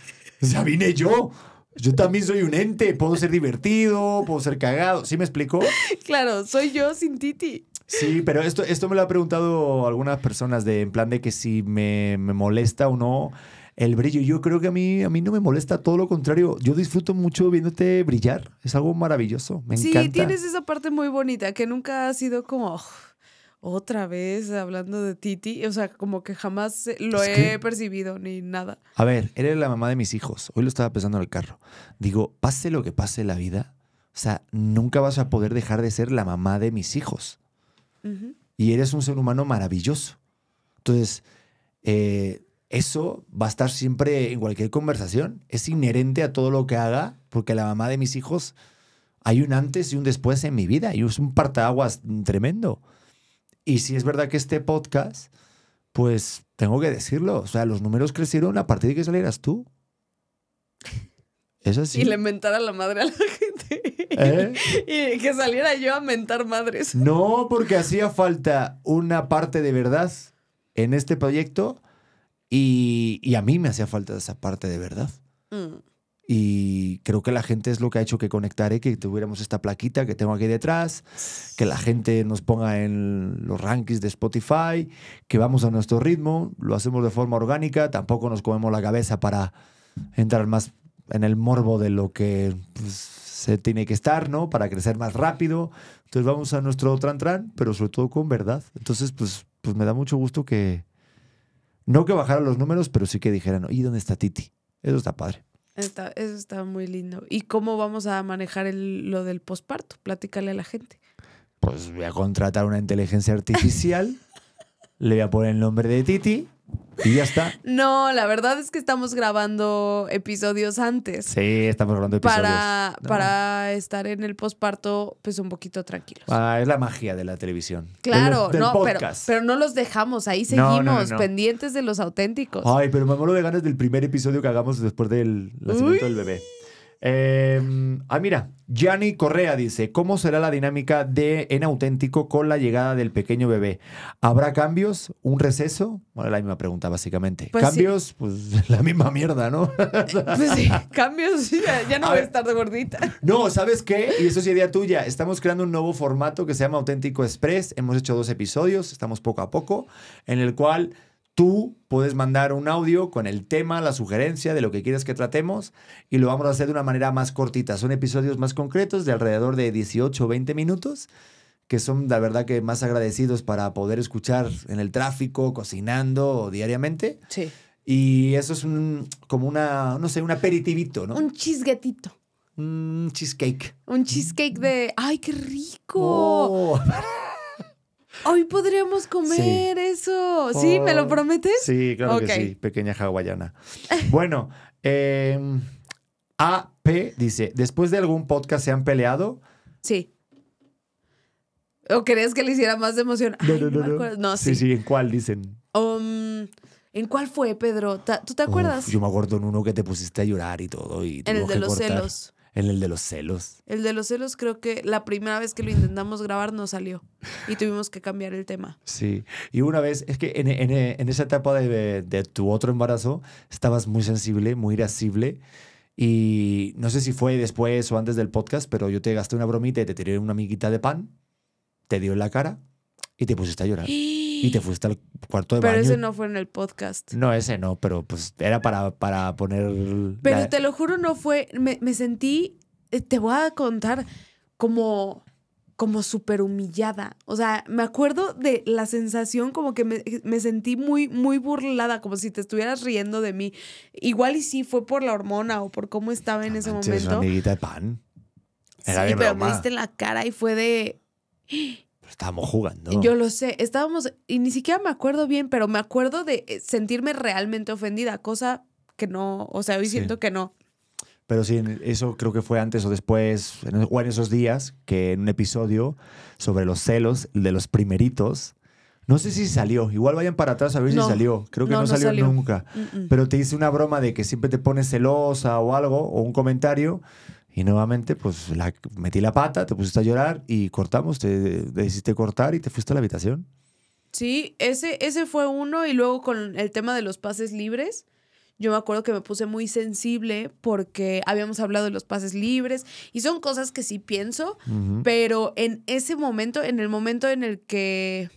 O sea, vine yo. Yo también soy un ente. Puedo ser divertido, puedo ser cagado. ¿Sí me explico? Claro, soy yo sin Titi. Sí, pero esto, esto me lo ha preguntado algunas personas de, en plan de que si me, me molesta o no el brillo. Yo creo que a mí, a mí no me molesta, todo lo contrario. Yo disfruto mucho viéndote brillar. Es algo maravilloso. Me encanta. Sí, tienes esa parte muy bonita que nunca ha sido como. Oh, otra vez hablando de Titi. O sea, como que jamás lo he percibido ni nada. A ver, eres la mamá de mis hijos. Hoy lo estaba pensando en el carro. Digo, pase lo que pase en la vida, o sea, nunca vas a poder dejar de ser la mamá de mis hijos. Y eres un ser humano maravilloso. Entonces, eh, eso va a estar siempre en cualquier conversación. Es inherente a todo lo que haga, porque la mamá de mis hijos hay un antes y un después en mi vida. Y es un partaguas tremendo. Y si es verdad que este podcast, pues tengo que decirlo. O sea, los números crecieron a partir de que salieras tú. Es así. Y le inventara la madre a la gente. ¿Eh? Y que saliera yo a mentar madres. No, porque hacía falta una parte de verdad en este proyecto y, y a mí me hacía falta esa parte de verdad. Mm. Y creo que la gente es lo que ha hecho que conectaré, que tuviéramos esta plaquita que tengo aquí detrás, que la gente nos ponga en los rankings de Spotify, que vamos a nuestro ritmo, lo hacemos de forma orgánica, tampoco nos comemos la cabeza para entrar más en el morbo de lo que pues, se tiene que estar, ¿no? Para crecer más rápido. Entonces vamos a nuestro tran tran, pero sobre todo con verdad. Entonces, pues, pues me da mucho gusto que, no que bajaran los números, pero sí que dijeran, ¿y dónde está Titi? Eso está padre eso está muy lindo. ¿Y cómo vamos a manejar lo del posparto? Platícale a la gente. Pues voy a contratar una inteligencia artificial, le voy a poner el nombre de Titi y ya está. No, la verdad es que estamos grabando episodios antes. Sí, estamos grabando episodios. Para, para estar en el posparto, pues un poquito tranquilos. Ah, es la magia de la televisión. Claro, no, pero, no los dejamos, ahí seguimos, pendientes de los auténticos. Ay, pero me muero de ganas del primer episodio que hagamos después del nacimiento del bebé. Em, ah, mira, Gianni Correa dice, ¿cómo será la dinámica de En Auténtico con la llegada del pequeño bebé? ¿Habrá cambios? ¿Un receso? Bueno, la misma pregunta, básicamente. Pues ¿Cambios? Pues la misma mierda, ¿no? Eh, pues sí, cambios, ya, no voy a estar de gordita. No, ¿sabes qué? Y eso es idea tuya. Estamos creando un nuevo formato que se llama Auténtico Express. Hemos hecho dos episodios, estamos poco a poco, en el cual... Tú puedes mandar un audio con el tema, la sugerencia de lo que quieras que tratemos y lo vamos a hacer de una manera más cortita. Son episodios más concretos de alrededor de 18 o 20 minutos que son la verdad que más agradecidos para poder escuchar en el tráfico, cocinando diariamente. Sí. Y eso es como una, no sé, un aperitivito, ¿no? Un chisguetito. Un cheesecake. Un cheesecake de, ¡ay, qué rico! Oh. Hoy podríamos comer eso. ¿Sí? ¿Me lo oh, prometes? Sí, claro que sí. Pequeña hawaiana. Bueno, em, AP dice: ¿Después de algún podcast se han peleado? Sí. ¿O crees que le hiciera más de emoción? No, no, no. No, sí. sí. ¿en cuál dicen? Um, ¿En cuál fue, Pedro? ¿Tú te acuerdas? yo me acuerdo en uno que te pusiste a llorar y todo. Y en el de los celos. En el de los celos. El de los celos creo que la primera vez que lo intentamos grabar no salió y tuvimos que cambiar el tema. Sí, y una vez, es que en, en, en esa etapa de, de, tu otro embarazo estabas muy sensible, muy irascible y no sé si fue después o antes del podcast, pero yo te gasté una bromita y te tiré una amiguita de pan, te dio en la cara y te pusiste a llorar. y te fuiste al cuarto de baño. Pero ese no fue en el podcast. No, ese no, pero pues era para, para poner. Pero te lo juro, no fue. Me, sentí, eh, te voy a contar, como, como súper humillada. O sea, me acuerdo de la sensación como que me, sentí muy, muy burlada, como si te estuvieras riendo de mí. Igual y sí fue por la hormona o por cómo estaba en ese momento. momento. Una amiguita de pan. sí, pero me diste la cara y fue de. Pero estábamos jugando. Yo lo sé, estábamos, y ni siquiera me acuerdo bien, pero me acuerdo de eh, sentirme realmente ofendida, cosa que no, o sea, hoy siento que no. Pero sí, eso creo que fue antes o después, o en esos días, que en un episodio sobre los celos de los primeritos, no sé si salió, igual vayan para atrás a ver si salió, creo que no, salió, nunca, pero te hice una broma de que siempre te pones celosa o algo, o un comentario, y nuevamente, pues metí la pata, te pusiste a llorar y cortamos, te, cortar y te fuiste a la habitación. Sí, ese, ese fue uno y luego con el tema de los pases libres. Yo me acuerdo que me puse muy sensible porque habíamos hablado de los pases libres y son cosas que sí pienso, pero en ese momento, en el momento en el que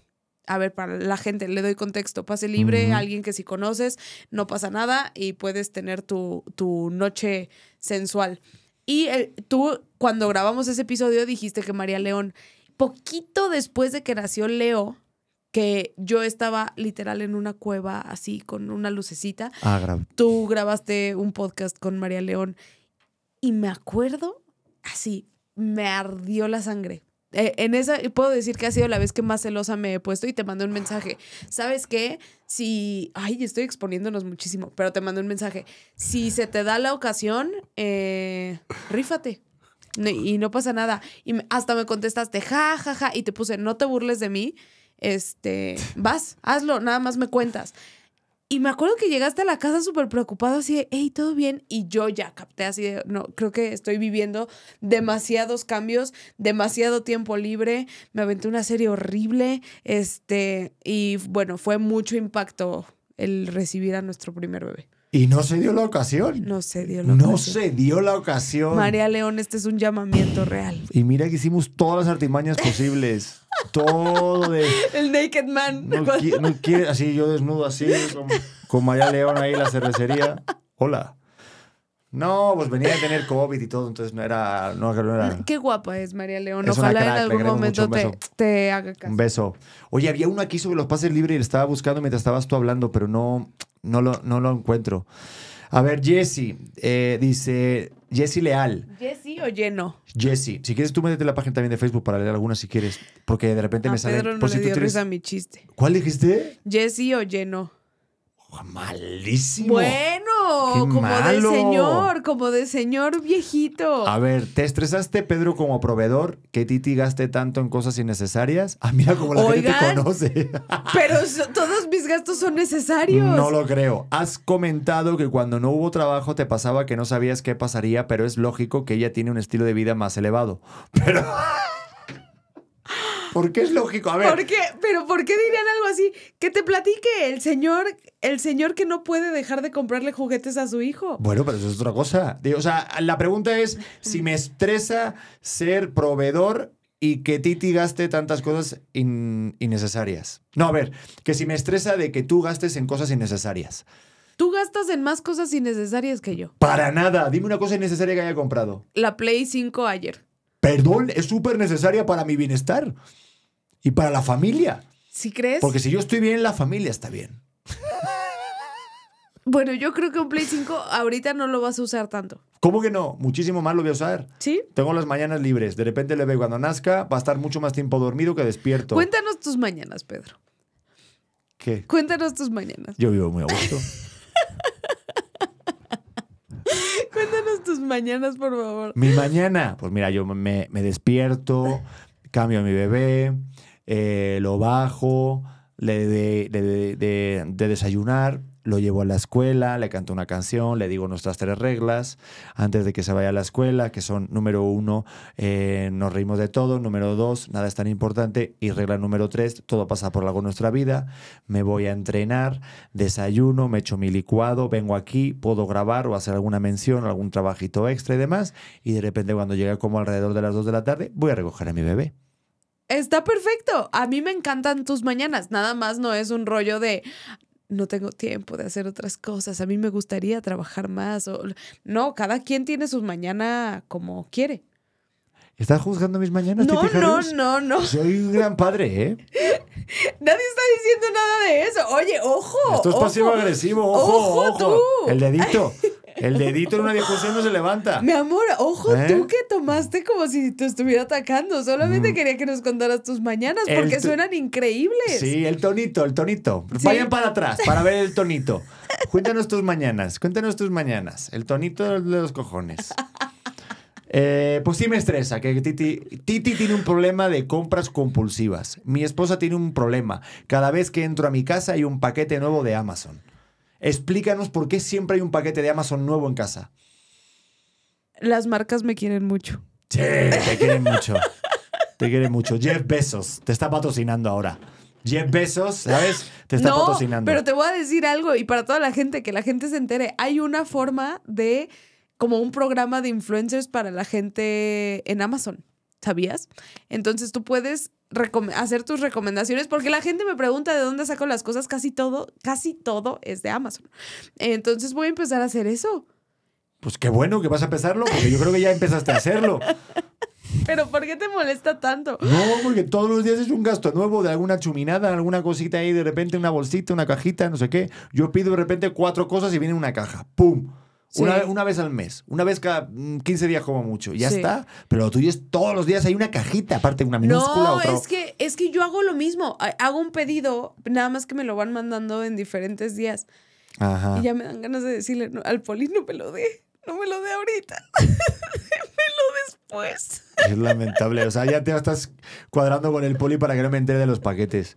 a ver, para la gente, le doy contexto. Pase libre, alguien que sí conoces, no pasa nada y puedes tener tu, tu noche sensual. Y tú, cuando grabamos ese episodio, dijiste que María León, poquito después de que nació Leo, que yo estaba literal en una cueva así con una lucecita. Ah, tú grabaste un podcast con María León y me acuerdo así, me ardió la sangre eh, en esa, puedo decir que ha sido la vez que más celosa me he puesto y te mando un mensaje. ¿Sabes qué? Si, ay, estoy exponiéndonos muchísimo, pero te mando un mensaje. Si se te da la ocasión, eh, rífate. y no pasa nada. Y hasta me contestaste, ja, ja, ja, y te puse, no te burles de mí. Este, vas, hazlo, nada más me cuentas. Y me acuerdo que llegaste a la casa súper preocupado, así de, hey, ¿todo bien? Y yo ya capté así de, no, creo que estoy viviendo demasiados cambios, demasiado tiempo libre, me aventé una serie horrible, este, y bueno, fue mucho impacto el recibir a nuestro primer bebé. Y no se dio la ocasión. No se dio la ocasión. No se dio la ocasión. María León, este es un llamamiento real. Y mira que hicimos todas las artimañas posibles. Todo de. El Naked Man. así yo desnudo, así, con, María León ahí en la cervecería. Hola. No, pues venía a tener COVID y todo, entonces no era. No, Qué guapa es María León. Ojalá en algún momento te, haga caso. Un beso. Oye, había uno aquí sobre los pases libres y le estaba buscando mientras estabas tú hablando, pero no, no lo, encuentro. A ver, Jesse, eh, dice Jesse Leal. ¿Jesse o lleno? Jesse, si quieres tú métete la página también de Facebook para leer algunas si quieres, porque de repente me sale No por si tú chiste. ¿Cuál dijiste? Jesse o lleno malísimo. Bueno, como de señor, como de señor viejito. A ver, ¿te estresaste, Pedro, como proveedor, que Titi gaste tanto en cosas innecesarias? Ah, mira como la gente conoce. pero todos mis gastos son necesarios. No lo creo. Has comentado que cuando no hubo trabajo te pasaba que no sabías qué pasaría, pero es lógico que ella tiene un estilo de vida más elevado. Pero. Porque es lógico, a ver. ¿Por qué? ¿Pero por qué dirían algo así? Que te platique el señor, el señor que no puede dejar de comprarle juguetes a su hijo. Bueno, pero eso es otra cosa. O sea, la pregunta es si me estresa ser proveedor y que Titi gaste tantas cosas innecesarias. No, a ver, que si me estresa de que tú gastes en cosas innecesarias. Tú gastas en más cosas innecesarias que yo. Para nada. Dime una cosa innecesaria que haya comprado. La Play 5 ayer. Perdón, es súper necesaria para mi bienestar. Y para la familia. ¿Sí crees? Porque si yo estoy bien, la familia está bien. Bueno, yo creo que un Play 5 ahorita no lo vas a usar tanto. ¿Cómo que no? Muchísimo más lo voy a usar. ¿Sí? Tengo las mañanas libres. De repente le veo cuando nazca, va a estar mucho más tiempo dormido que despierto. Cuéntanos tus mañanas, Pedro. ¿Qué? Cuéntanos tus mañanas. Yo vivo muy a gusto. Cuéntanos tus mañanas, por favor. Mi mañana. Pues mira, yo me, me despierto, cambio a mi bebé, eh, lo bajo, le de, desayunar, lo llevo a la escuela, le canto una canción, le digo nuestras tres reglas antes de que se vaya a la escuela, que son número uno, eh, nos reímos de todo, número dos, nada es tan importante, y regla número tres, todo pasa por algo en nuestra vida, me voy a entrenar, desayuno, me echo mi licuado, vengo aquí, puedo grabar o hacer alguna mención, algún trabajito extra y demás, y de repente cuando llega como alrededor de las dos de la tarde, voy a recoger a mi bebé. Está perfecto. A mí me encantan tus mañanas. Nada más no es un rollo de no tengo tiempo de hacer otras cosas. A mí me gustaría trabajar más. O... No, cada quien tiene sus mañana como quiere. ¿Estás juzgando mis mañanas? No, no, no, no. Soy un gran padre, ¿eh? Nadie está diciendo nada de eso. Oye, ojo. Esto es pasivo-agresivo, ojo, ojo. Tú. El dedito. El dedito en una discusión no se levanta. Mi amor, ojo ¿Eh? tú que tomaste como si te estuviera atacando. Solamente mm. quería que nos contaras tus mañanas porque suenan increíbles. Sí, el tonito, el tonito. Vayan para atrás para ver el tonito. Cuéntanos tus mañanas, cuéntanos tus mañanas. El tonito de los cojones. Eh, pues sí me estresa que Titi, Titi tiene un problema de compras compulsivas. Mi esposa tiene un problema. Cada vez que entro a mi casa hay un paquete nuevo de Amazon. Explícanos por qué siempre hay un paquete de Amazon nuevo en casa. Las marcas me quieren mucho. Sí, te quieren mucho. te quieren mucho. Jeff Besos te está patrocinando ahora. Jeff Besos, ¿sabes? Te está no, patrocinando. Pero te voy a decir algo, y para toda la gente, que la gente se entere, hay una forma de, como un programa de influencers para la gente en Amazon. ¿Sabías? Entonces tú puedes hacer tus recomendaciones, porque la gente me pregunta de dónde saco las cosas, casi todo, casi todo es de Amazon. Entonces voy a empezar a hacer eso. Pues qué bueno que vas a empezarlo, porque yo creo que ya empezaste a hacerlo. Pero ¿por qué te molesta tanto? No, porque todos los días es un gasto nuevo de alguna chuminada, alguna cosita ahí, de repente una bolsita, una cajita, no sé qué. Yo pido de repente cuatro cosas y viene una caja. ¡Pum! Una, vez al mes, una vez cada 15 mm, días como mucho, ya está. Pero tú tuyo es todos los días, hay una cajita, aparte una minúscula. No, es que es que yo hago lo mismo, hago un pedido, nada más que me lo van mandando en diferentes días. Y ya me dan ganas de decirle al Poli no me lo dé, no me lo dé ahorita. después. Es lamentable. O sea, ya te estás cuadrando con el poli para que no me entere de los paquetes.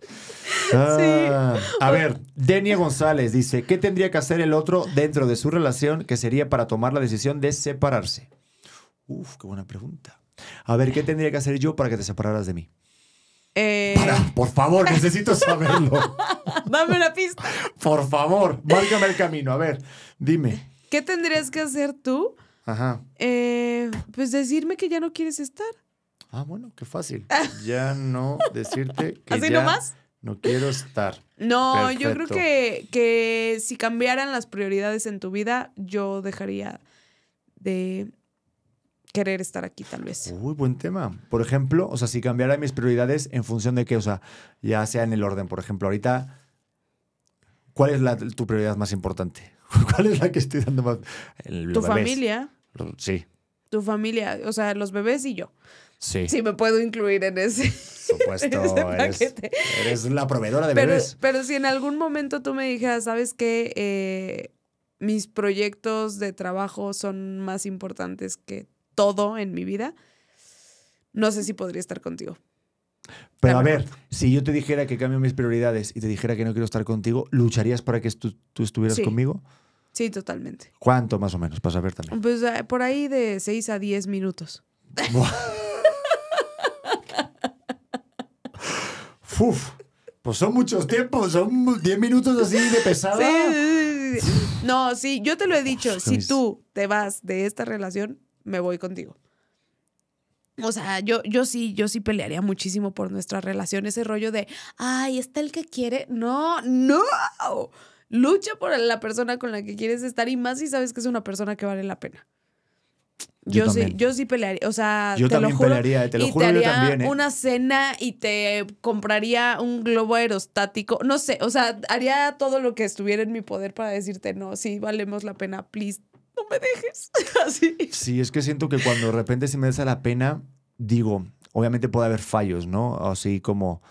Sí. Ah, a ver, Denia González dice: ¿Qué tendría que hacer el otro dentro de su relación que sería para tomar la decisión de separarse? Uf, qué buena pregunta. A ver, ¿qué tendría que hacer yo para que te separaras de mí? Eh. por favor, necesito saberlo. Dame una pista. Por favor, márcame el camino. A ver, dime. ¿Qué tendrías que hacer tú? Ajá. Eh, pues decirme que ya no quieres estar. Ah, bueno, qué fácil. Ah. Ya no decirte que ¿Así no quiero estar. No, yo creo que, que si cambiaran las prioridades en tu vida, yo dejaría de querer estar aquí, tal vez. Uy, buen tema. Por ejemplo, o sea, si cambiara mis prioridades en función de qué, o sea, ya sea en el orden, por ejemplo, ahorita, ¿cuál es la, tu prioridad más importante? ¿Cuál es la que estoy dando más? tu familia. Sí. Tu familia, o sea, los bebés y yo. Sí. Sí, me puedo incluir en ese. Supuesto, Eres, la proveedora de bebés. Pero si en algún momento tú me dijeras, ¿sabes qué? Eh, mis proyectos de trabajo son más importantes que todo en mi vida, no sé si podría estar contigo. Pero a ver, si yo te dijera que cambio mis prioridades y te dijera que no quiero estar contigo, ¿lucharías para que tú, estuvieras sí. conmigo? Sí, totalmente. ¿Cuánto más o menos? Para saber también. Pues ah, por ahí de 6 a 10 minutos. Uf, pues son muchos tiempos, son 10 minutos así de pesada. No, sí, yo te lo he dicho, si tú te vas de esta relación, me voy contigo. O sea, yo, yo sí, yo sí pelearía muchísimo por nuestra relación, ese rollo de, ay, está el que quiere. No, no. Lucha por la persona con la que quieres estar y más si sabes que es una persona que vale la pena. Yo, sí, yo sí pelearía, o sea, te lo juro, pelearía, te lo juro ¿eh? una cena y te compraría un globo aerostático, no sé, o sea, haría todo lo que estuviera en mi poder para decirte, no, sí, valemos la pena, please, no me dejes. Así. Sí, es que siento que cuando de repente se me da la pena, digo, obviamente puede haber fallos, ¿no? Así como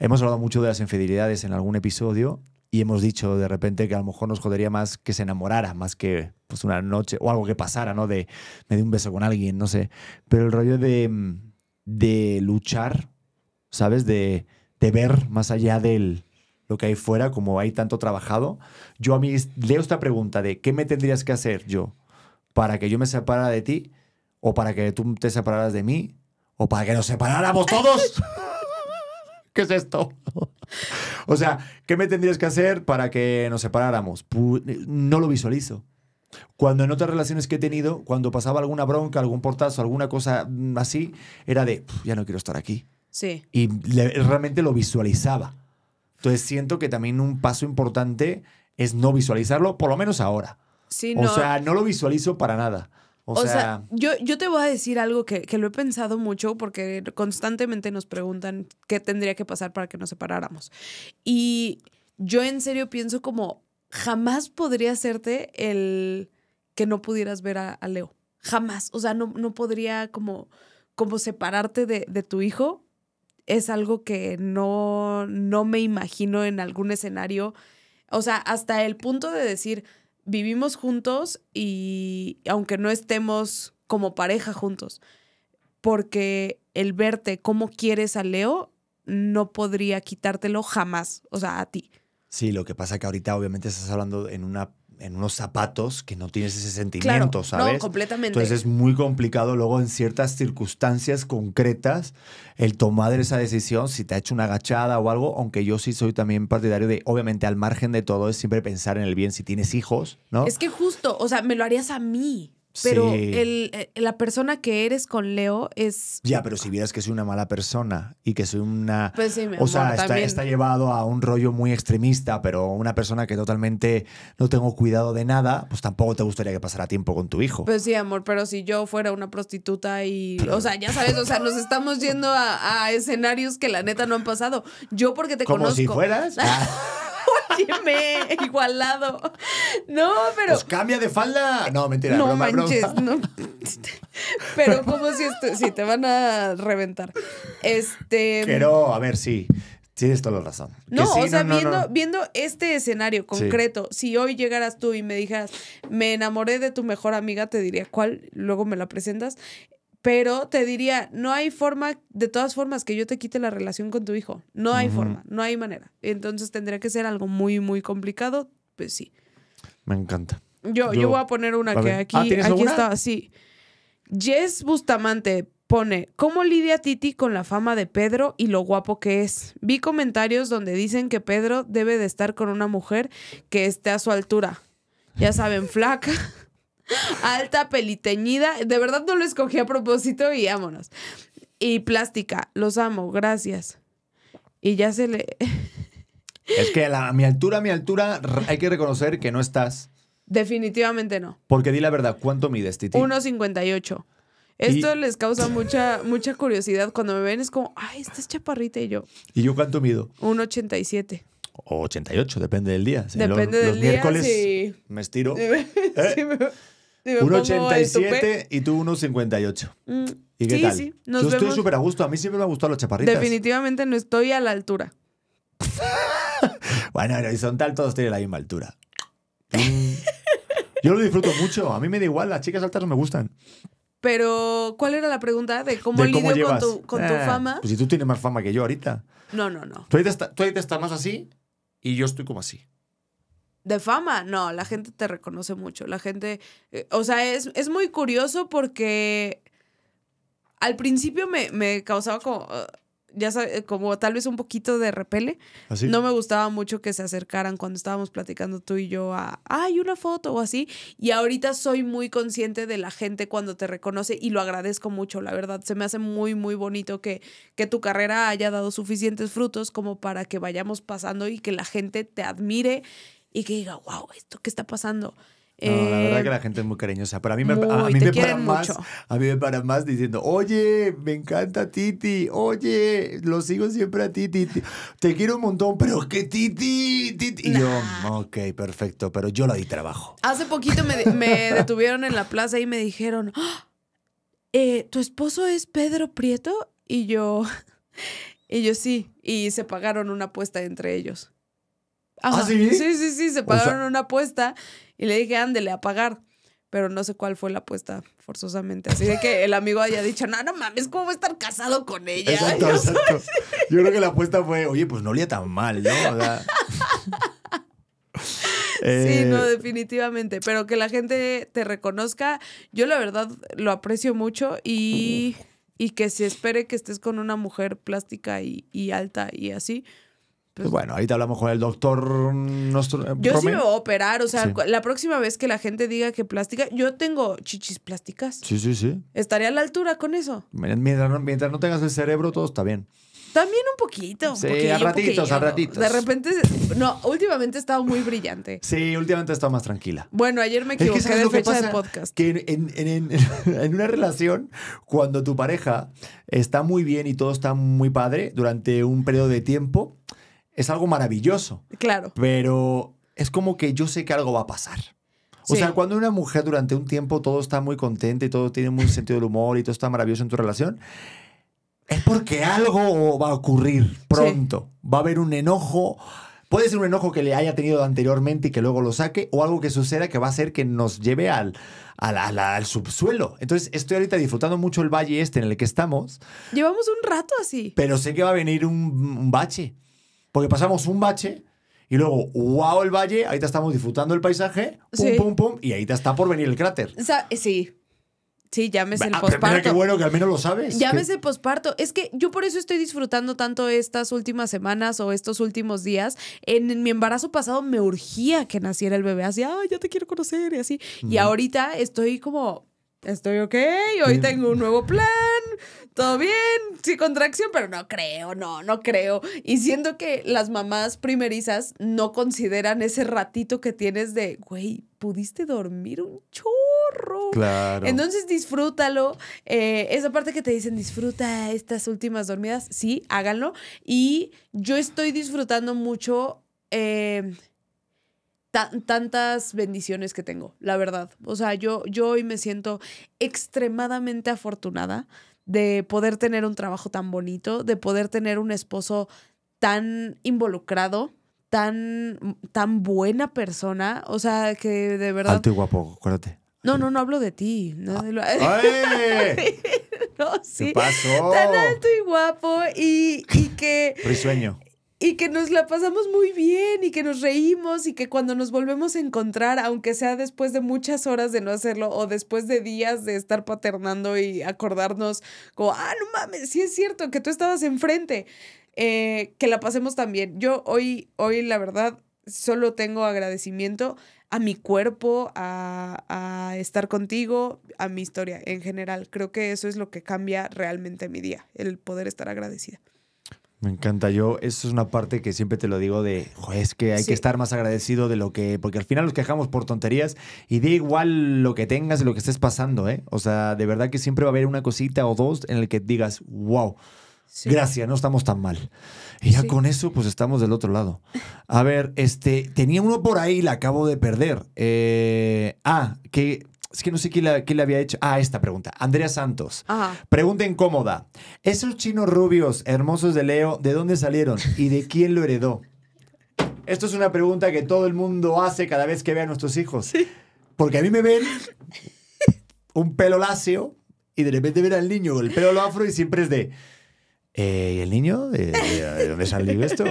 hemos hablado mucho de las infidelidades en algún episodio y hemos dicho de repente que a lo mejor nos jodería más que se enamorara, más que pues una noche o algo que pasara, ¿no? De me di un beso con alguien, no sé. Pero el rollo de, mm, de luchar, ¿sabes? De, de ver más allá de lo que hay fuera, como hay tanto trabajado. Yo a mí leo esta pregunta de ¿qué me tendrías que hacer yo para que yo me separara de ti? ¿O para que tú te separaras de mí? ¿O para que nos separáramos todos? ¿Qué es esto? o sea, ¿qué me tendrías que hacer para que nos separáramos? no lo visualizo. Cuando en otras relaciones que he tenido, cuando pasaba alguna bronca, algún portazo, alguna cosa mm, así, era de, ya no quiero estar aquí. Sí. Y realmente lo visualizaba. Entonces siento que también un paso importante es no visualizarlo, por lo menos ahora. O sea, no lo visualizo para nada. O, sea, yo, yo te voy a decir algo que, lo he pensado mucho porque constantemente nos preguntan qué tendría que pasar para que nos separáramos. Y yo en serio pienso como jamás podría hacerte el que no pudieras ver a, Leo. Jamás. O sea, no, no podría como, como separarte de, tu hijo. Es algo que no, no me imagino en algún escenario. O sea, hasta el punto de decir, vivimos juntos y aunque no estemos como pareja juntos, porque el verte cómo quieres a Leo no podría quitártelo jamás, o sea, a ti. Sí, lo que pasa que ahorita obviamente estás hablando en una en unos zapatos que no tienes ese sentimiento, ¿sabes? completamente. Entonces es muy complicado luego en ciertas circunstancias concretas el tomar esa decisión, si te ha hecho una agachada o algo, aunque yo sí soy también partidario de, obviamente al margen de todo, es siempre pensar en el bien si tienes hijos, ¿no? Es que justo, o sea, me lo harías a mí. Pero el, eh, la persona que eres con Leo es. Ya, pero si vieras que soy una mala persona y que soy una. Pues sí, o sea, está, está, llevado a un rollo muy extremista, pero una persona que totalmente no tengo cuidado de nada, pues tampoco te gustaría que pasara tiempo con tu hijo. Pues sí, amor, pero si yo fuera una prostituta y. O sea, ya sabes, o sea, nos estamos yendo a, escenarios que la neta no han pasado. Yo porque te conozco. Como si fueras. he igualado. No, pero. Pues cambia de falda. No, mentira, no broma, manches, No. Pero como si, te van a reventar. Este. Pero, a ver, sí. Tienes toda la razón. No, o sea, viendo, viendo este escenario concreto, si hoy llegaras tú y me dijeras, me enamoré de tu mejor amiga, te diría cuál, luego me la presentas pero te diría, no hay forma, de todas formas, que yo te quite la relación con tu hijo. No hay forma, no hay manera. Entonces tendría que ser algo muy, muy complicado, pues sí. Me encanta. Yo, voy a poner una que aquí, ah, aquí está, sí. Jess Bustamante pone, ¿cómo lidia Titi con la fama de Pedro y lo guapo que es? Vi comentarios donde dicen que Pedro debe de estar con una mujer que esté a su altura. Ya saben, flaca alta, peliteñida. De verdad no lo escogí a propósito y vámonos. Y plástica, los amo, gracias. Y ya se le... es que a, mi altura, a mi altura, hay que reconocer que no estás. Definitivamente no. Porque di la verdad, ¿cuánto mides, Titi? 1,58. Esto les causa mucha, mucha curiosidad. Cuando me ven es como, ay, estás chaparrita y yo. ¿Y yo cuánto mido? 1,87. O 88, depende del día. depende los, del miércoles me estiro. sí, eh. 1,87 y tú 1,58 mm, ¿Y qué tal? Sí, Yo estoy súper a gusto. A mí siempre me han gustado los chaparritas. Definitivamente no estoy a la altura. bueno, en horizontal todos tienen la misma altura. Mm. Yo lo disfruto mucho. A mí me da igual. Las chicas altas no me gustan. Pero, ¿cuál era la pregunta? ¿De cómo, lidio con, tu, ah, fama? Pues si tú tienes más fama que yo ahorita. No, no, no. Tú ahorita, estás más así y yo estoy como así de fama. No, la gente te reconoce mucho. La gente, eh, o sea, es, es, muy curioso porque al principio me, causaba como, eh, ya sabes, como tal vez un poquito de repele. ¿Ah, no me gustaba mucho que se acercaran cuando estábamos platicando tú y yo a, hay una foto o así. Y ahorita soy muy consciente de la gente cuando te reconoce y lo agradezco mucho, la verdad. Se me hace muy, muy bonito que, que tu carrera haya dado suficientes frutos como para que vayamos pasando y que la gente te admire y que diga, wow, esto qué está pasando. No, la verdad eh, que la gente es muy cariñosa, pero a mí me, paran más, diciendo, oye, me encanta Titi, oye, lo sigo siempre a Titi, te quiero un montón, pero que Titi, Titi. Y yo, ok, perfecto, pero yo lo di trabajo. Hace poquito me, detuvieron en la plaza y me dijeron, ah, eh, ¿tu esposo es Pedro Prieto? Y yo, y yo sí, y se pagaron una apuesta entre ellos. ¿Ah, sí? Sí, sí, se pagaron una apuesta y le dije, ándele a pagar. Pero no sé cuál fue la apuesta, forzosamente. Así de que el amigo haya dicho, no, no mames, ¿cómo voy a estar casado con ella? Exacto, exacto. Yo creo que la apuesta fue, oye, pues no olía tan mal, ¿no? Sí, eh, no, definitivamente. Pero que la gente te reconozca, yo la verdad lo aprecio mucho y, que se espere que estés con una mujer plástica y, y alta y así, pues pues bueno, ahí te hablamos con el doctor eh, Yo sí me voy a operar, o sea, la próxima vez que la gente diga que plástica, yo tengo chichis plásticas. Sí, sí, sí. Estaría a la altura con eso. Mientras no, mientras no tengas el cerebro, todo está bien. También un poquito. Sí, a ratitos, a ratitos. De repente, no, últimamente he estado muy brillante. Sí, últimamente he estado más tranquila. Bueno, ayer me equivoqué es fecha de podcast. Que en, en, una relación, cuando tu pareja está muy bien y todo está muy padre durante un periodo de tiempo, es algo maravilloso. Claro. Pero es como que yo sé que algo va a pasar. O sea, cuando una mujer durante un tiempo todo está muy contenta y todo tiene muy sentido del humor y todo está maravilloso en tu relación, es porque algo va a ocurrir pronto. Va a haber un enojo. Puede ser un enojo que le haya tenido anteriormente y que luego lo saque, o algo que suceda que va a hacer que nos lleve al, al, subsuelo. Entonces, estoy ahorita disfrutando mucho el valle este en el que estamos. Llevamos un rato así. Pero sé que va a venir un bache porque pasamos un bache y luego, wow, el valle, ahí te estamos disfrutando el paisaje, pum, pum, pum, y ahí te está por venir el cráter. sí. Sí, llámese el ah, posparto. Qué bueno que al menos lo sabes. Llámese el posparto. Es que yo por eso estoy disfrutando tanto estas últimas semanas o estos últimos días. En, mi embarazo pasado me urgía que naciera el bebé. Así, ay, ya te quiero conocer y así. Y ahorita estoy como, estoy ok, hoy tengo un nuevo plan, todo bien, sí, contracción, pero no creo, no, no creo. Y siento que las mamás primerizas no consideran ese ratito que tienes de, güey, pudiste dormir un chorro. Claro. Entonces disfrútalo. Eh, esa parte que te dicen, disfruta estas últimas dormidas, sí, háganlo. Y yo estoy disfrutando mucho. Eh, tantas bendiciones que tengo, la verdad. O sea, yo, yo hoy me siento extremadamente afortunada de poder tener un trabajo tan bonito, de poder tener un esposo tan involucrado, tan, tan buena persona. O sea, que de verdad. Alto y guapo, acuérdate. No, no, no hablo de ti. No, sí. ¿Qué pasó? Tan alto y guapo y, y que. Risueño y que nos la pasamos muy bien y que nos reímos y que cuando nos volvemos a encontrar, aunque sea después de muchas horas de no hacerlo o después de días de estar paternando y acordarnos como, ah, no mames, sí es cierto que tú estabas enfrente, eh, que la pasemos también Yo hoy, hoy la verdad, solo tengo agradecimiento a mi cuerpo, a, a, estar contigo, a mi historia en general. Creo que eso es lo que cambia realmente mi día, el poder estar agradecida. Me encanta. Yo, eso es una parte que siempre te lo digo de, es que hay que estar más agradecido de lo que, porque al final nos quejamos por tonterías y da igual lo que tengas y lo que estés pasando, ¿eh? O sea, de verdad que siempre va a haber una cosita o dos en el que digas, wow. Gracias, no estamos tan mal. Y ya con eso, pues estamos del otro lado. A ver, este, tenía uno por ahí, la acabo de perder. Eh, ah, que es que no sé quién, le había hecho. Ah, esta pregunta. Andrea Santos. Pregunta incómoda. Esos chinos rubios hermosos de Leo, ¿de dónde salieron y de quién lo heredó? Esto es una pregunta que todo el mundo hace cada vez que ve a nuestros hijos. Sí. Porque a mí me ven un pelo lacio y de repente ven al niño el pelo afro y siempre es de... Eh, ¿Y el niño? Eh, ¿De, dónde salió esto?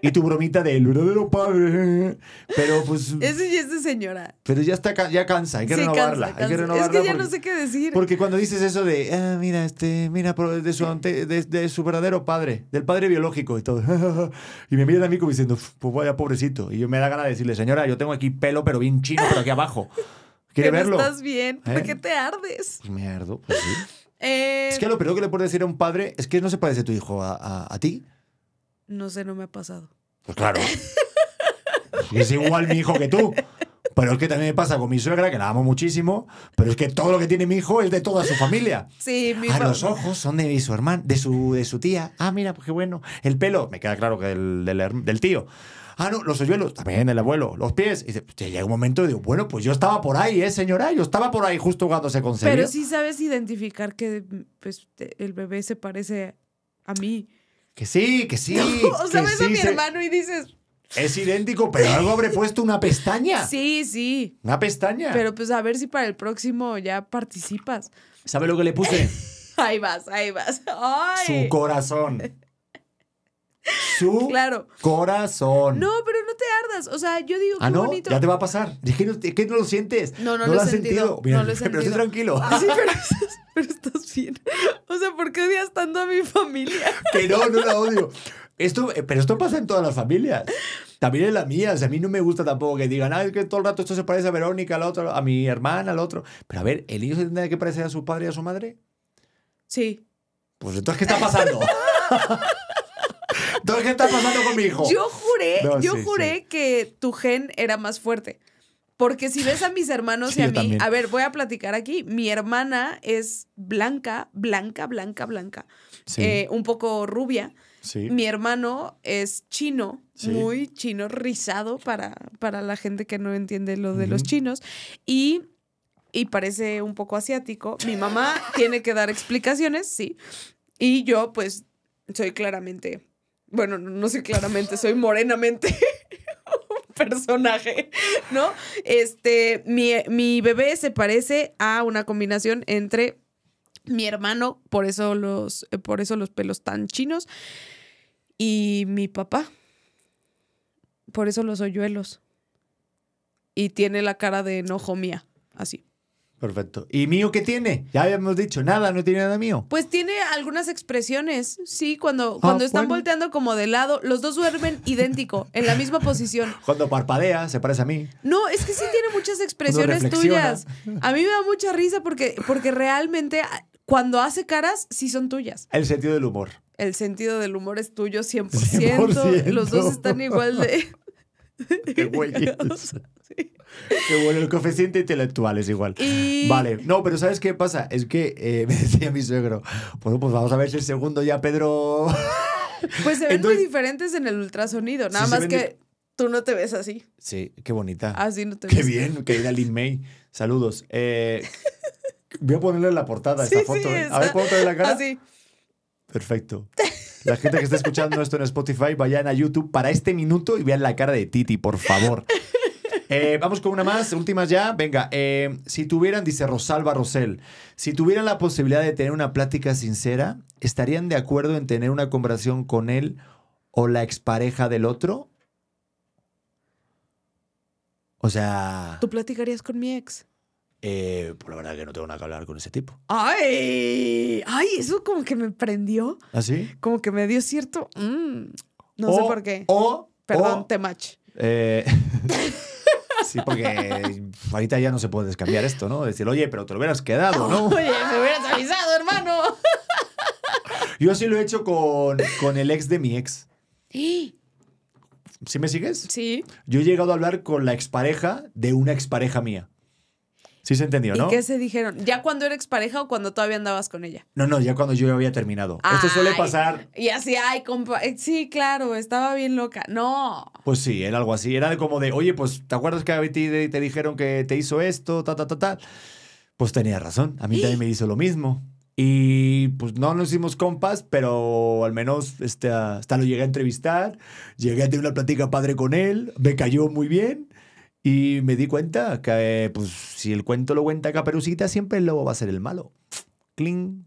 Y tu bromita del verdadero padre. Pero pues. Eso ya es de señora. Pero ya está, ya cansa, hay que renovarla. Hay que renovarla. Es que ya porque, no sé qué decir. Porque cuando dices eso de, ah, mira, este, mira, de su, ante, su verdadero padre, del padre biológico y todo. y me miran a mí como diciendo, pues vaya pobrecito. Y yo me da ganas de decirle, señora, yo tengo aquí pelo, pero bien chino, pero aquí abajo. ¿Quiere verlo? ¿Estás bien? ¿Por ¿Eh? qué te ardes? Pues me ardo, pues sí es que lo peor que le puedo decir a un padre es que no se parece tu hijo a, a, ti. No sé, no me ha pasado. Pues claro. es igual mi hijo que tú. Pero es que también me pasa con mi suegra, que la amo muchísimo, pero es que todo lo que tiene mi hijo es de toda su familia. Sí, mi los ojos son de su hermano, de su, de su tía. Ah, mira, pues qué bueno. El pelo, me queda claro que del, del tío. Ah, no, los hoyuelos, también el abuelo, los pies. Y pues, llega un momento y digo, bueno, pues yo estaba por ahí, ¿eh, señora? Yo estaba por ahí justo cuando se concedió. Pero sí sabes identificar que pues, el bebé se parece a mí. Que sí, que sí. o sea, a mi hermano y dices... Es idéntico, pero algo habré puesto una pestaña. Sí, sí. Una pestaña. Pero pues a ver si para el próximo ya participas. ¿Sabe lo que le puse? ahí vas, ahí vas. ¡Ay! Su corazón su corazón. No, pero no te ardas. O sea, yo digo, ¿Ah, Ya te va a pasar. Es que no, lo sientes. No, no, lo, has sentido. no lo he sentido. Ah, pero estoy tranquilo. Sí, pero, estás bien. O sea, ¿por qué odias tanto a mi familia? Que no, no la odio. Esto, eh, pero esto pasa en todas las familias. También en la mía. O sea, a mí no me gusta tampoco que digan, ah, que todo el rato esto se parece a Verónica, al otro, a mi hermana, al otro. Pero a ver, ¿el niño se tendría que parecer a su padre y a su madre? Sí. Pues entonces, ¿qué está pasando? ¿qué está pasando con mi hijo? Yo juré, yo juré que tu gen era más fuerte. Porque si ves a mis hermanos y a mí, a ver, voy a platicar aquí. Mi hermana es blanca, blanca, blanca, blanca. Eh, un poco rubia. Mi hermano es chino, muy chino, rizado para, para, la gente que no entiende lo de los chinos. Y, y, parece un poco asiático. Mi mamá tiene que dar explicaciones, sí. Y yo, pues, soy claramente bueno, no sé claramente, soy morenamente un personaje, ¿no? Este, mi, mi bebé se parece a una combinación entre mi hermano, por eso los, eh, por eso los pelos tan chinos, y mi papá, por eso los hoyuelos. Y tiene la cara de enojo mía, así. Perfecto. ¿Y mío qué tiene? Ya habíamos dicho, nada, no tiene nada mío. Pues tiene algunas expresiones, sí, cuando, ah, cuando están volteando como de lado, los dos duermen idéntico, en la misma posición. Cuando parpadea, se parece a mí. No, es que sí tiene muchas expresiones tuyas. A mí me da mucha risa porque, porque realmente ah, cuando hace caras, sí son tuyas. El sentido del humor. El sentido del humor es tuyo 100%. Los dos están igual de... Qué Qué bueno, el coeficiente intelectual es igual. Vale, no, pero ¿sabes qué pasa? Es que eh, me decía mi suegro, bueno, pues vamos a ver si el segundo ya Pedro... Pues se ven muy diferentes en el ultrasonido, nada más que tú no te ves así. Sí, qué bonita. Así ah, no te qué ves. Qué bien, querida Lin May. Saludos. Eh, voy a ponerle la portada esta foto. ¿eh? A ver, ¿puedo traer la cara? Así. Perfecto. La gente que está escuchando esto en Spotify, vayan a YouTube para este minuto y vean la cara de Titi, por favor. Eh, vamos con una más, últimas ya. Venga, eh, si tuvieran, dice Rosalba Rosell, si tuvieran la posibilidad de tener una plática sincera, ¿estarían de acuerdo en tener una conversación con él o la expareja del otro? O sea... ¿Tú platicarías con mi ex? Eh, pues la verdad que no tengo nada que hablar con ese tipo. ¡Ay! ¡Ay! Eso como que me prendió. ¿Así? ¿Ah, sí? como que me dio cierto. Mm, no sé por qué. O. Perdón, te match. Eh, sí, porque ahorita ya no se puede descambiar esto, ¿no? Decir, oye, pero te lo hubieras quedado, ¿no? Oye, me hubieras avisado, hermano. Yo sí lo he hecho con, con el ex de mi ex. ¿Sí? ¿Sí me sigues? Sí. Yo he llegado a hablar con la expareja de una expareja mía. Sí se entendió, ¿no? ¿Y qué se dijeron? ¿Ya cuando era expareja o cuando todavía andabas con ella? No, no, ya cuando yo había terminado. Esto suele pasar. Y así, ay, compa. Eh, sí, claro, estaba bien loca. No. Pues sí, era algo así. Era como de, oye, pues, ¿te acuerdas que a ti te, dijeron que te hizo esto, ta, ta, ta, ta? Pues tenía razón. A mí también me hizo lo mismo. Y pues no nos hicimos compas, pero al menos este, hasta lo llegué a entrevistar, llegué a tener una plática padre con él, me cayó muy bien y me di cuenta que pues, si el cuento lo cuenta Caperucita, siempre el va a ser el malo. Cling.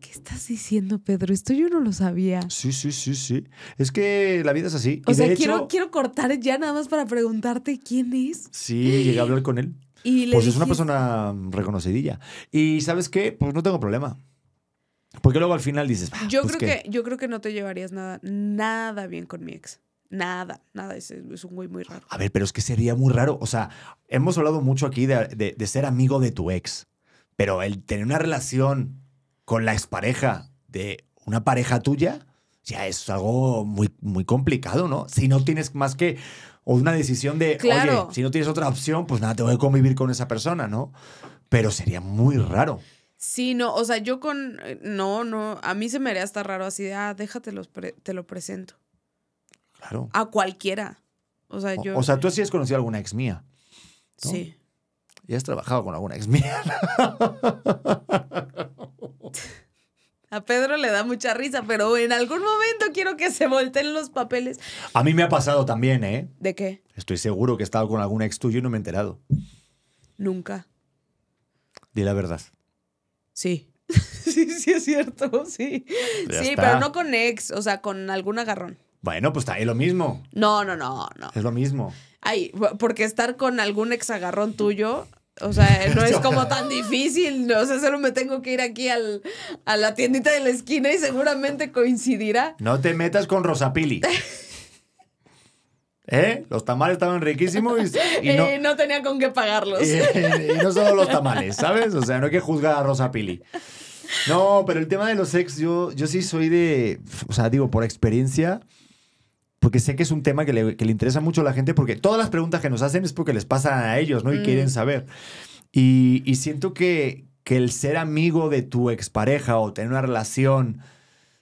¿Qué estás diciendo, Pedro? Esto yo no lo sabía. Sí, sí, sí, sí. Es que la vida es así. O sea, quiero, cortar ya nada más para preguntarte quién es. Sí, llegué a hablar con él. pues es una persona reconocidilla. Y sabes qué, pues no tengo problema. Porque luego al final dices... yo, pues creo que, yo creo que no te llevarías nada, nada bien con mi ex. Nada, nada, es, es, un güey muy raro. A ver, pero es que sería muy raro. O sea, hemos hablado mucho aquí de, ser amigo de tu ex, pero el tener una relación con la expareja de una pareja tuya, ya es algo muy, muy complicado, ¿no? Si no tienes más que una decisión de, oye, si no tienes otra opción, pues nada, te voy a convivir con esa persona, ¿no? Pero sería muy raro. Sí, no, o sea, yo con. Eh, no, no, a mí se me haría hasta raro así de, ah, déjate, te lo presento. A cualquiera. O sea, yo... o, sea, tú sí has conocido a alguna ex mía. Sí. Y has trabajado con alguna ex mía. A Pedro le da mucha risa, pero en algún momento quiero que se volteen los papeles. A mí me ha pasado también, ¿eh? ¿De qué? Estoy seguro que he estado con alguna ex tuyo y no me he enterado. Nunca. Di la verdad. Sí. sí, sí es cierto, sí. sí, pero no con ex, o sea, con algún agarrón. Bueno, pues está ahí lo mismo. No, no, no, no. Es lo mismo. Ay, porque estar con algún ex agarrón tuyo, o sea, no es como tan difícil. O sea, solo me tengo que ir aquí a la tiendita de la esquina y seguramente coincidirá. No te metas con Rosapili. ¿Eh? Los tamales estaban riquísimos y, no, tenía con qué pagarlos. Y, no solo los tamales, ¿sabes? O sea, no hay que juzgar a Rosapili. No, pero el tema de los ex, yo, yo sí soy de. O sea, digo, por experiencia porque sé que es un tema que le, que le, interesa mucho a la gente, porque todas las preguntas que nos hacen es porque les pasan a ellos, ¿no? Y mm. quieren saber. Y, y siento que, que, el ser amigo de tu expareja o tener una relación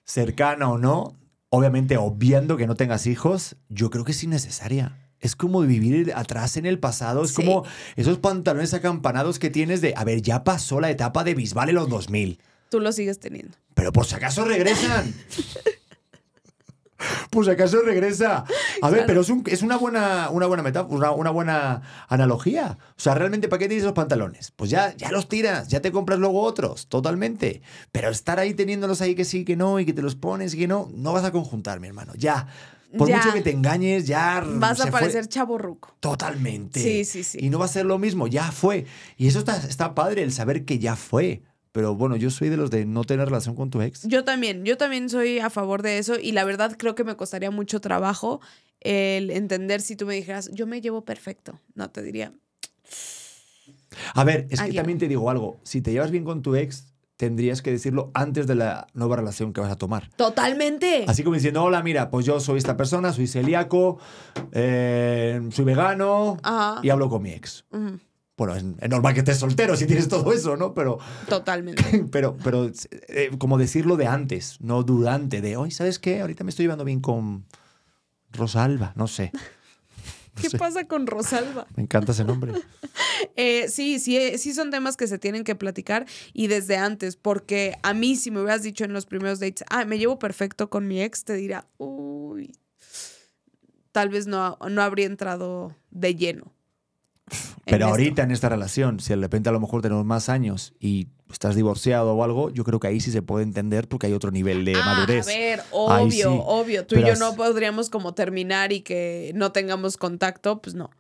cercana o no, obviamente obviando que no tengas hijos, yo creo que es innecesaria. Es como vivir atrás en el pasado. Es como esos pantalones acampanados que tienes de, a ver, ya pasó la etapa de Bisbal en los 2000. Tú lo sigues teniendo. Pero por si acaso regresan. Pues acaso regresa. A ver, pero es, una buena, una buena una, buena analogía. O sea, realmente, ¿para qué tienes los pantalones? Pues ya, ya los tiras, ya te compras luego otros, totalmente. Pero estar ahí teniéndolos ahí que sí, que no, y que te los pones, y que no, no vas a conjuntar, mi hermano. Ya. Por mucho que te engañes, ya. Vas a parecer chaborruco. Totalmente. Sí, sí, sí. Y no va a ser lo mismo, ya fue. Y eso está, está padre, el saber que ya fue. Pero bueno, yo soy de los de no tener relación con tu ex. Yo también, yo también soy a favor de eso y la verdad creo que me costaría mucho trabajo el entender si tú me dijeras, yo me llevo perfecto. No, te diría. A ver, es que también te digo algo, si te llevas bien con tu ex, tendrías que decirlo antes de la nueva relación que vas a tomar. Totalmente. Así como diciendo, hola, mira, pues yo soy esta persona, soy celíaco, eh, soy vegano y hablo con mi ex bueno, es, normal que estés soltero si tienes todo eso, ¿no? Pero. Totalmente. Pero, pero eh, como decirlo de antes, no dudante, de hoy, ¿sabes qué? Ahorita me estoy llevando bien con Rosalba, no sé. ¿Qué pasa con Rosalba? Me encanta ese nombre. Eh, sí, sí, eh, sí son temas que se tienen que platicar y desde antes, porque a mí si me hubieras dicho en los primeros dates, ah, me llevo perfecto con mi ex, te diría, uy, tal vez no, no habría entrado de lleno. Pero ahorita en esta relación, si de repente a lo mejor tenemos más años y estás divorciado o algo, yo creo que ahí sí se puede entender porque hay otro nivel de ah, madurez. A ver, obvio, obvio. Tú y yo no podríamos como terminar y que no tengamos contacto, pues no.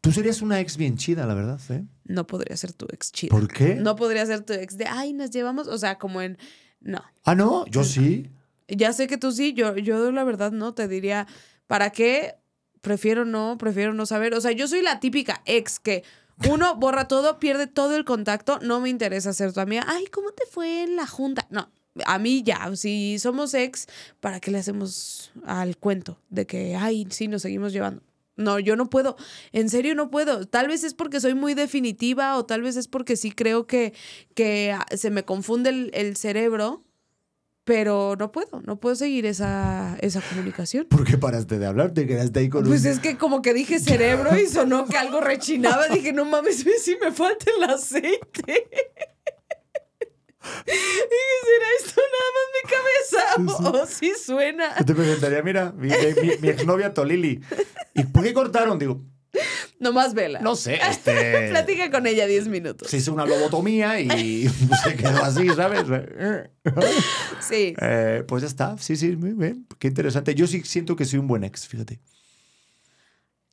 Tú serías una ex bien chida, la verdad, ¿eh? No podría ser tu ex chida. ¿Por qué? No podría ser tu ex de, ay, nos llevamos, o sea, como en, no. Ah, no, yo sí. Ya sé que tú sí, yo, yo la verdad no te diría, ¿para qué? prefiero no, prefiero no saber. O sea, yo soy la típica ex que uno borra todo, pierde todo el contacto, no me interesa ser tu amiga. Ay, ¿cómo te fue en la junta? No, a mí ya, si somos ex, ¿para qué le hacemos al cuento de que, ay, sí, nos seguimos llevando? No, yo no puedo, en serio no puedo. Tal vez es porque soy muy definitiva o tal vez es porque sí creo que, que ah, se me confunde el, el cerebro pero no puedo, no puedo seguir esa, esa comunicación. ¿Por qué paraste de hablar? ¿Te quedaste ahí con Pues es que como que dije cerebro y sonó que algo rechinaba. Dije, no mames, si me falta el aceite. Dije, ¿será esto nada más mi cabeza? O si oh, sí. suena. Yo te preguntaría, mira, mi, mi exnovia Tolili. ¿Y por qué cortaron? Digo, Nomás vela. No sé. Este... Platica con ella 10 minutos. Se hizo una lobotomía y pues, se quedó así, ¿sabes? sí. Eh, pues ya está. Sí, sí, muy bien. Qué interesante. Yo sí siento que soy un buen ex, fíjate.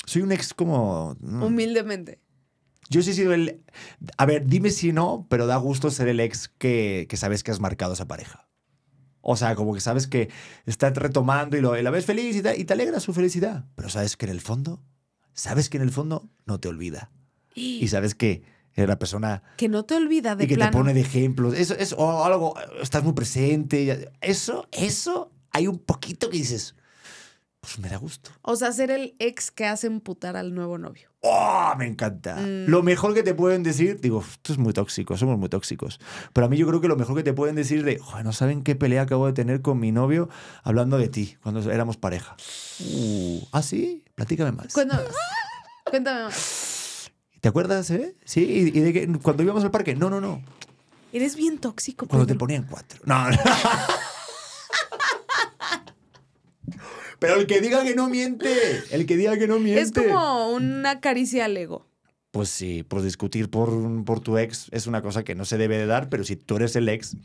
Soy un ex como. Mm. Humildemente. Yo sí he sido el. A ver, dime si no, pero da gusto ser el ex que, sabes que has marcado esa pareja. O sea, como que sabes que estás retomando y, lo, la ves feliz y te alegra su felicidad. Pero sabes que en el fondo sabes que en el fondo no te olvida. Y sabes que la persona... Que no te olvida de Y que te pone de ejemplos. Eso es algo, estás muy presente. Eso, eso, hay un poquito que dices, pues me da gusto. O sea, ser el ex que hace emputar al nuevo novio. ¡Oh! Me encanta. Mm. Lo mejor que te pueden decir, digo, esto es muy tóxico, somos muy tóxicos. Pero a mí yo creo que lo mejor que te pueden decir de, Joder, no saben qué pelea acabo de tener con mi novio hablando de ti cuando éramos pareja. Uh, ¿Ah, sí? Platícame más. Cuéntame más. ¿Te acuerdas? Eh? Sí, y, de que cuando íbamos al parque. No, no, no. Eres bien tóxico. Cuando te ponían cuatro. No, Pero el que diga que no miente, el que diga que no miente. Es como una caricia al ego. Pues sí, por discutir por, por tu ex es una cosa que no se debe de dar, pero si tú eres el ex,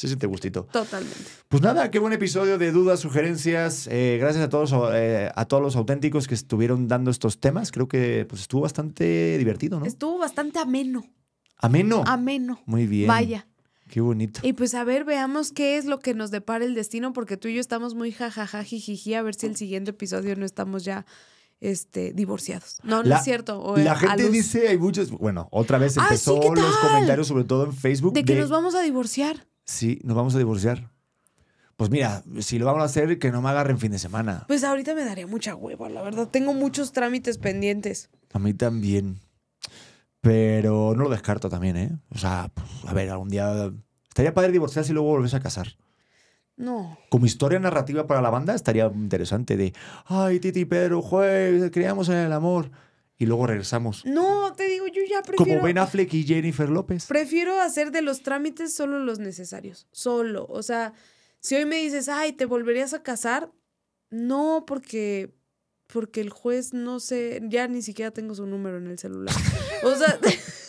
se siente gustito. Totalmente. Pues nada, qué buen episodio de dudas, sugerencias. Eh, gracias a todos, eh, a todos los auténticos que estuvieron dando estos temas. Creo que pues, estuvo bastante divertido, ¿no? Estuvo bastante ameno. Ameno. Ameno. Muy bien. Vaya. Qué bonito. Y pues a ver, veamos qué es lo que nos depara el destino, porque tú y yo estamos muy jajaja, a ver si el siguiente episodio no estamos ya este, divorciados. No, no es cierto. la gente dice, hay muchos, bueno, otra vez ah, empezó los comentarios, sobre todo en Facebook. De que nos vamos a divorciar. Sí, nos vamos a divorciar. Pues mira, si lo vamos a hacer, que no me agarren fin de semana. Pues ahorita me daría mucha hueva, la verdad. Tengo muchos trámites pendientes. A mí también. Pero no lo descarto también, ¿eh? O sea, pues, a ver, algún día. Estaría padre divorciarse si luego volverse a casar. No. Como historia narrativa para la banda estaría interesante de, ay, Titi Pedro, juez, creamos en el amor y luego regresamos. No, te digo, yo ya prefiero. Como Ben Affleck y Jennifer López. Prefiero hacer de los trámites solo los necesarios. Solo. O sea, si hoy me dices, ay, ¿te volverías a casar? No, porque. Porque el juez no sé, ya ni siquiera tengo su número en el celular. O sea,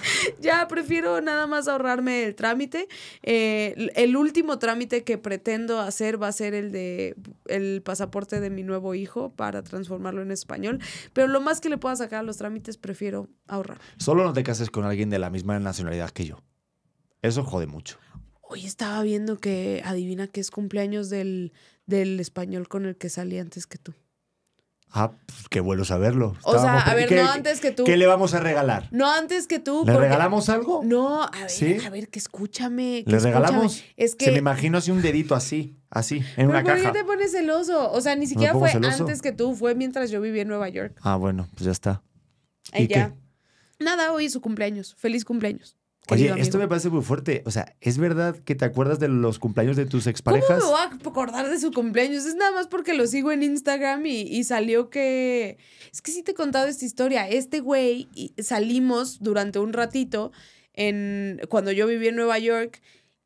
ya prefiero nada más ahorrarme el trámite. Eh, el último trámite que pretendo hacer va a ser el de el pasaporte de mi nuevo hijo para transformarlo en español. Pero lo más que le pueda sacar a los trámites, prefiero ahorrar. Solo no te cases con alguien de la misma nacionalidad que yo. Eso jode mucho. Hoy estaba viendo que adivina que es cumpleaños del español con el que salí antes que tú. Ah, pues, qué bueno saberlo. O sea, a ver, no antes que tú. ¿Qué le vamos a regalar? No antes que tú. ¿Le regalamos algo? No, a ver, a ver, que escúchame. ¿Les regalamos? Es que... Se me imagino así un dedito así, así, en una ¿por caja. ¿Por qué te pones celoso? O sea, ni siquiera fue antes que tú, fue mientras yo vivía en Nueva York. Ah, bueno, pues ya está. Ahí ya. Nada, hoy es su cumpleaños. Feliz cumpleaños. Oye, esto me parece muy fuerte. O sea, ¿es verdad que te acuerdas de los cumpleaños de tus exparejas? ¿Cómo me voy a acordar de su cumpleaños? Es nada más porque lo sigo en Instagram y, salió que... Es que sí te he contado esta historia. Este güey, salimos durante un ratito en, cuando yo vivía en Nueva York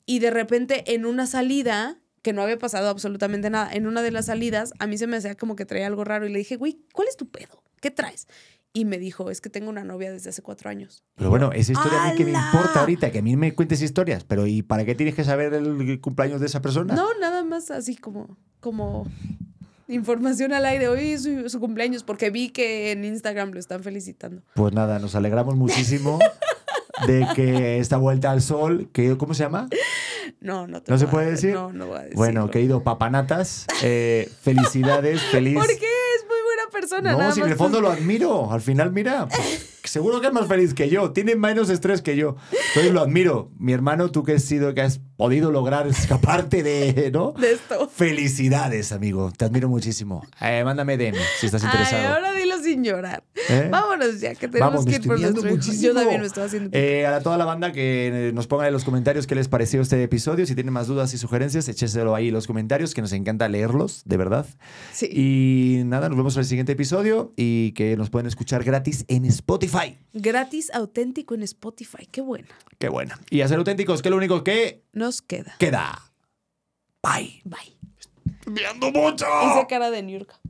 y de repente en una salida que no había pasado absolutamente nada, en una de las salidas a mí se me hacía como que traía algo raro y le dije, güey, ¿cuál es tu pedo? ¿Qué traes? y me dijo, es que tengo una novia desde hace cuatro años. Pero bueno, esa historia a mí que me importa ahorita, que a mí me cuentes historias, pero ¿y para qué tienes que saber el cumpleaños de esa persona? No, nada más así como, como información al aire. Hoy su, cumpleaños porque vi que en Instagram lo están felicitando. Pues nada, nos alegramos muchísimo de que esta vuelta al sol, que, ¿cómo se llama? No, no te ¿No se puede decir? No, no voy a decir. Bueno, querido papanatas, eh, felicidades, feliz. ¿Por qué? No, si en el fondo lo admiro, al final mira. seguro que es más feliz que yo, tiene menos estrés que yo. Entonces lo admiro. Mi hermano, tú que has sido, que has podido lograr escaparte de, ¿no? De esto. Felicidades, amigo. Te admiro muchísimo. Eh, mándame DM si estás interesado. ahora dilo sin llorar. ¿Eh? Vámonos ya, que tenemos que ir por nuestro muchísimo. Yo también lo estoy haciendo. Eh, a toda la banda que nos pongan en los comentarios qué les pareció este episodio. Si tienen más dudas y sugerencias, échéselo ahí en los comentarios, que nos encanta leerlos, de verdad. Sí. Y nada, nos vemos en el siguiente episodio y que nos pueden escuchar gratis en Spotify. Bye. Gratis, auténtico en Spotify. Qué buena. Qué buena. Y hacer auténticos, que lo único que nos queda. Queda. Bye. Bye. Estoy mucho. esa cara de New York.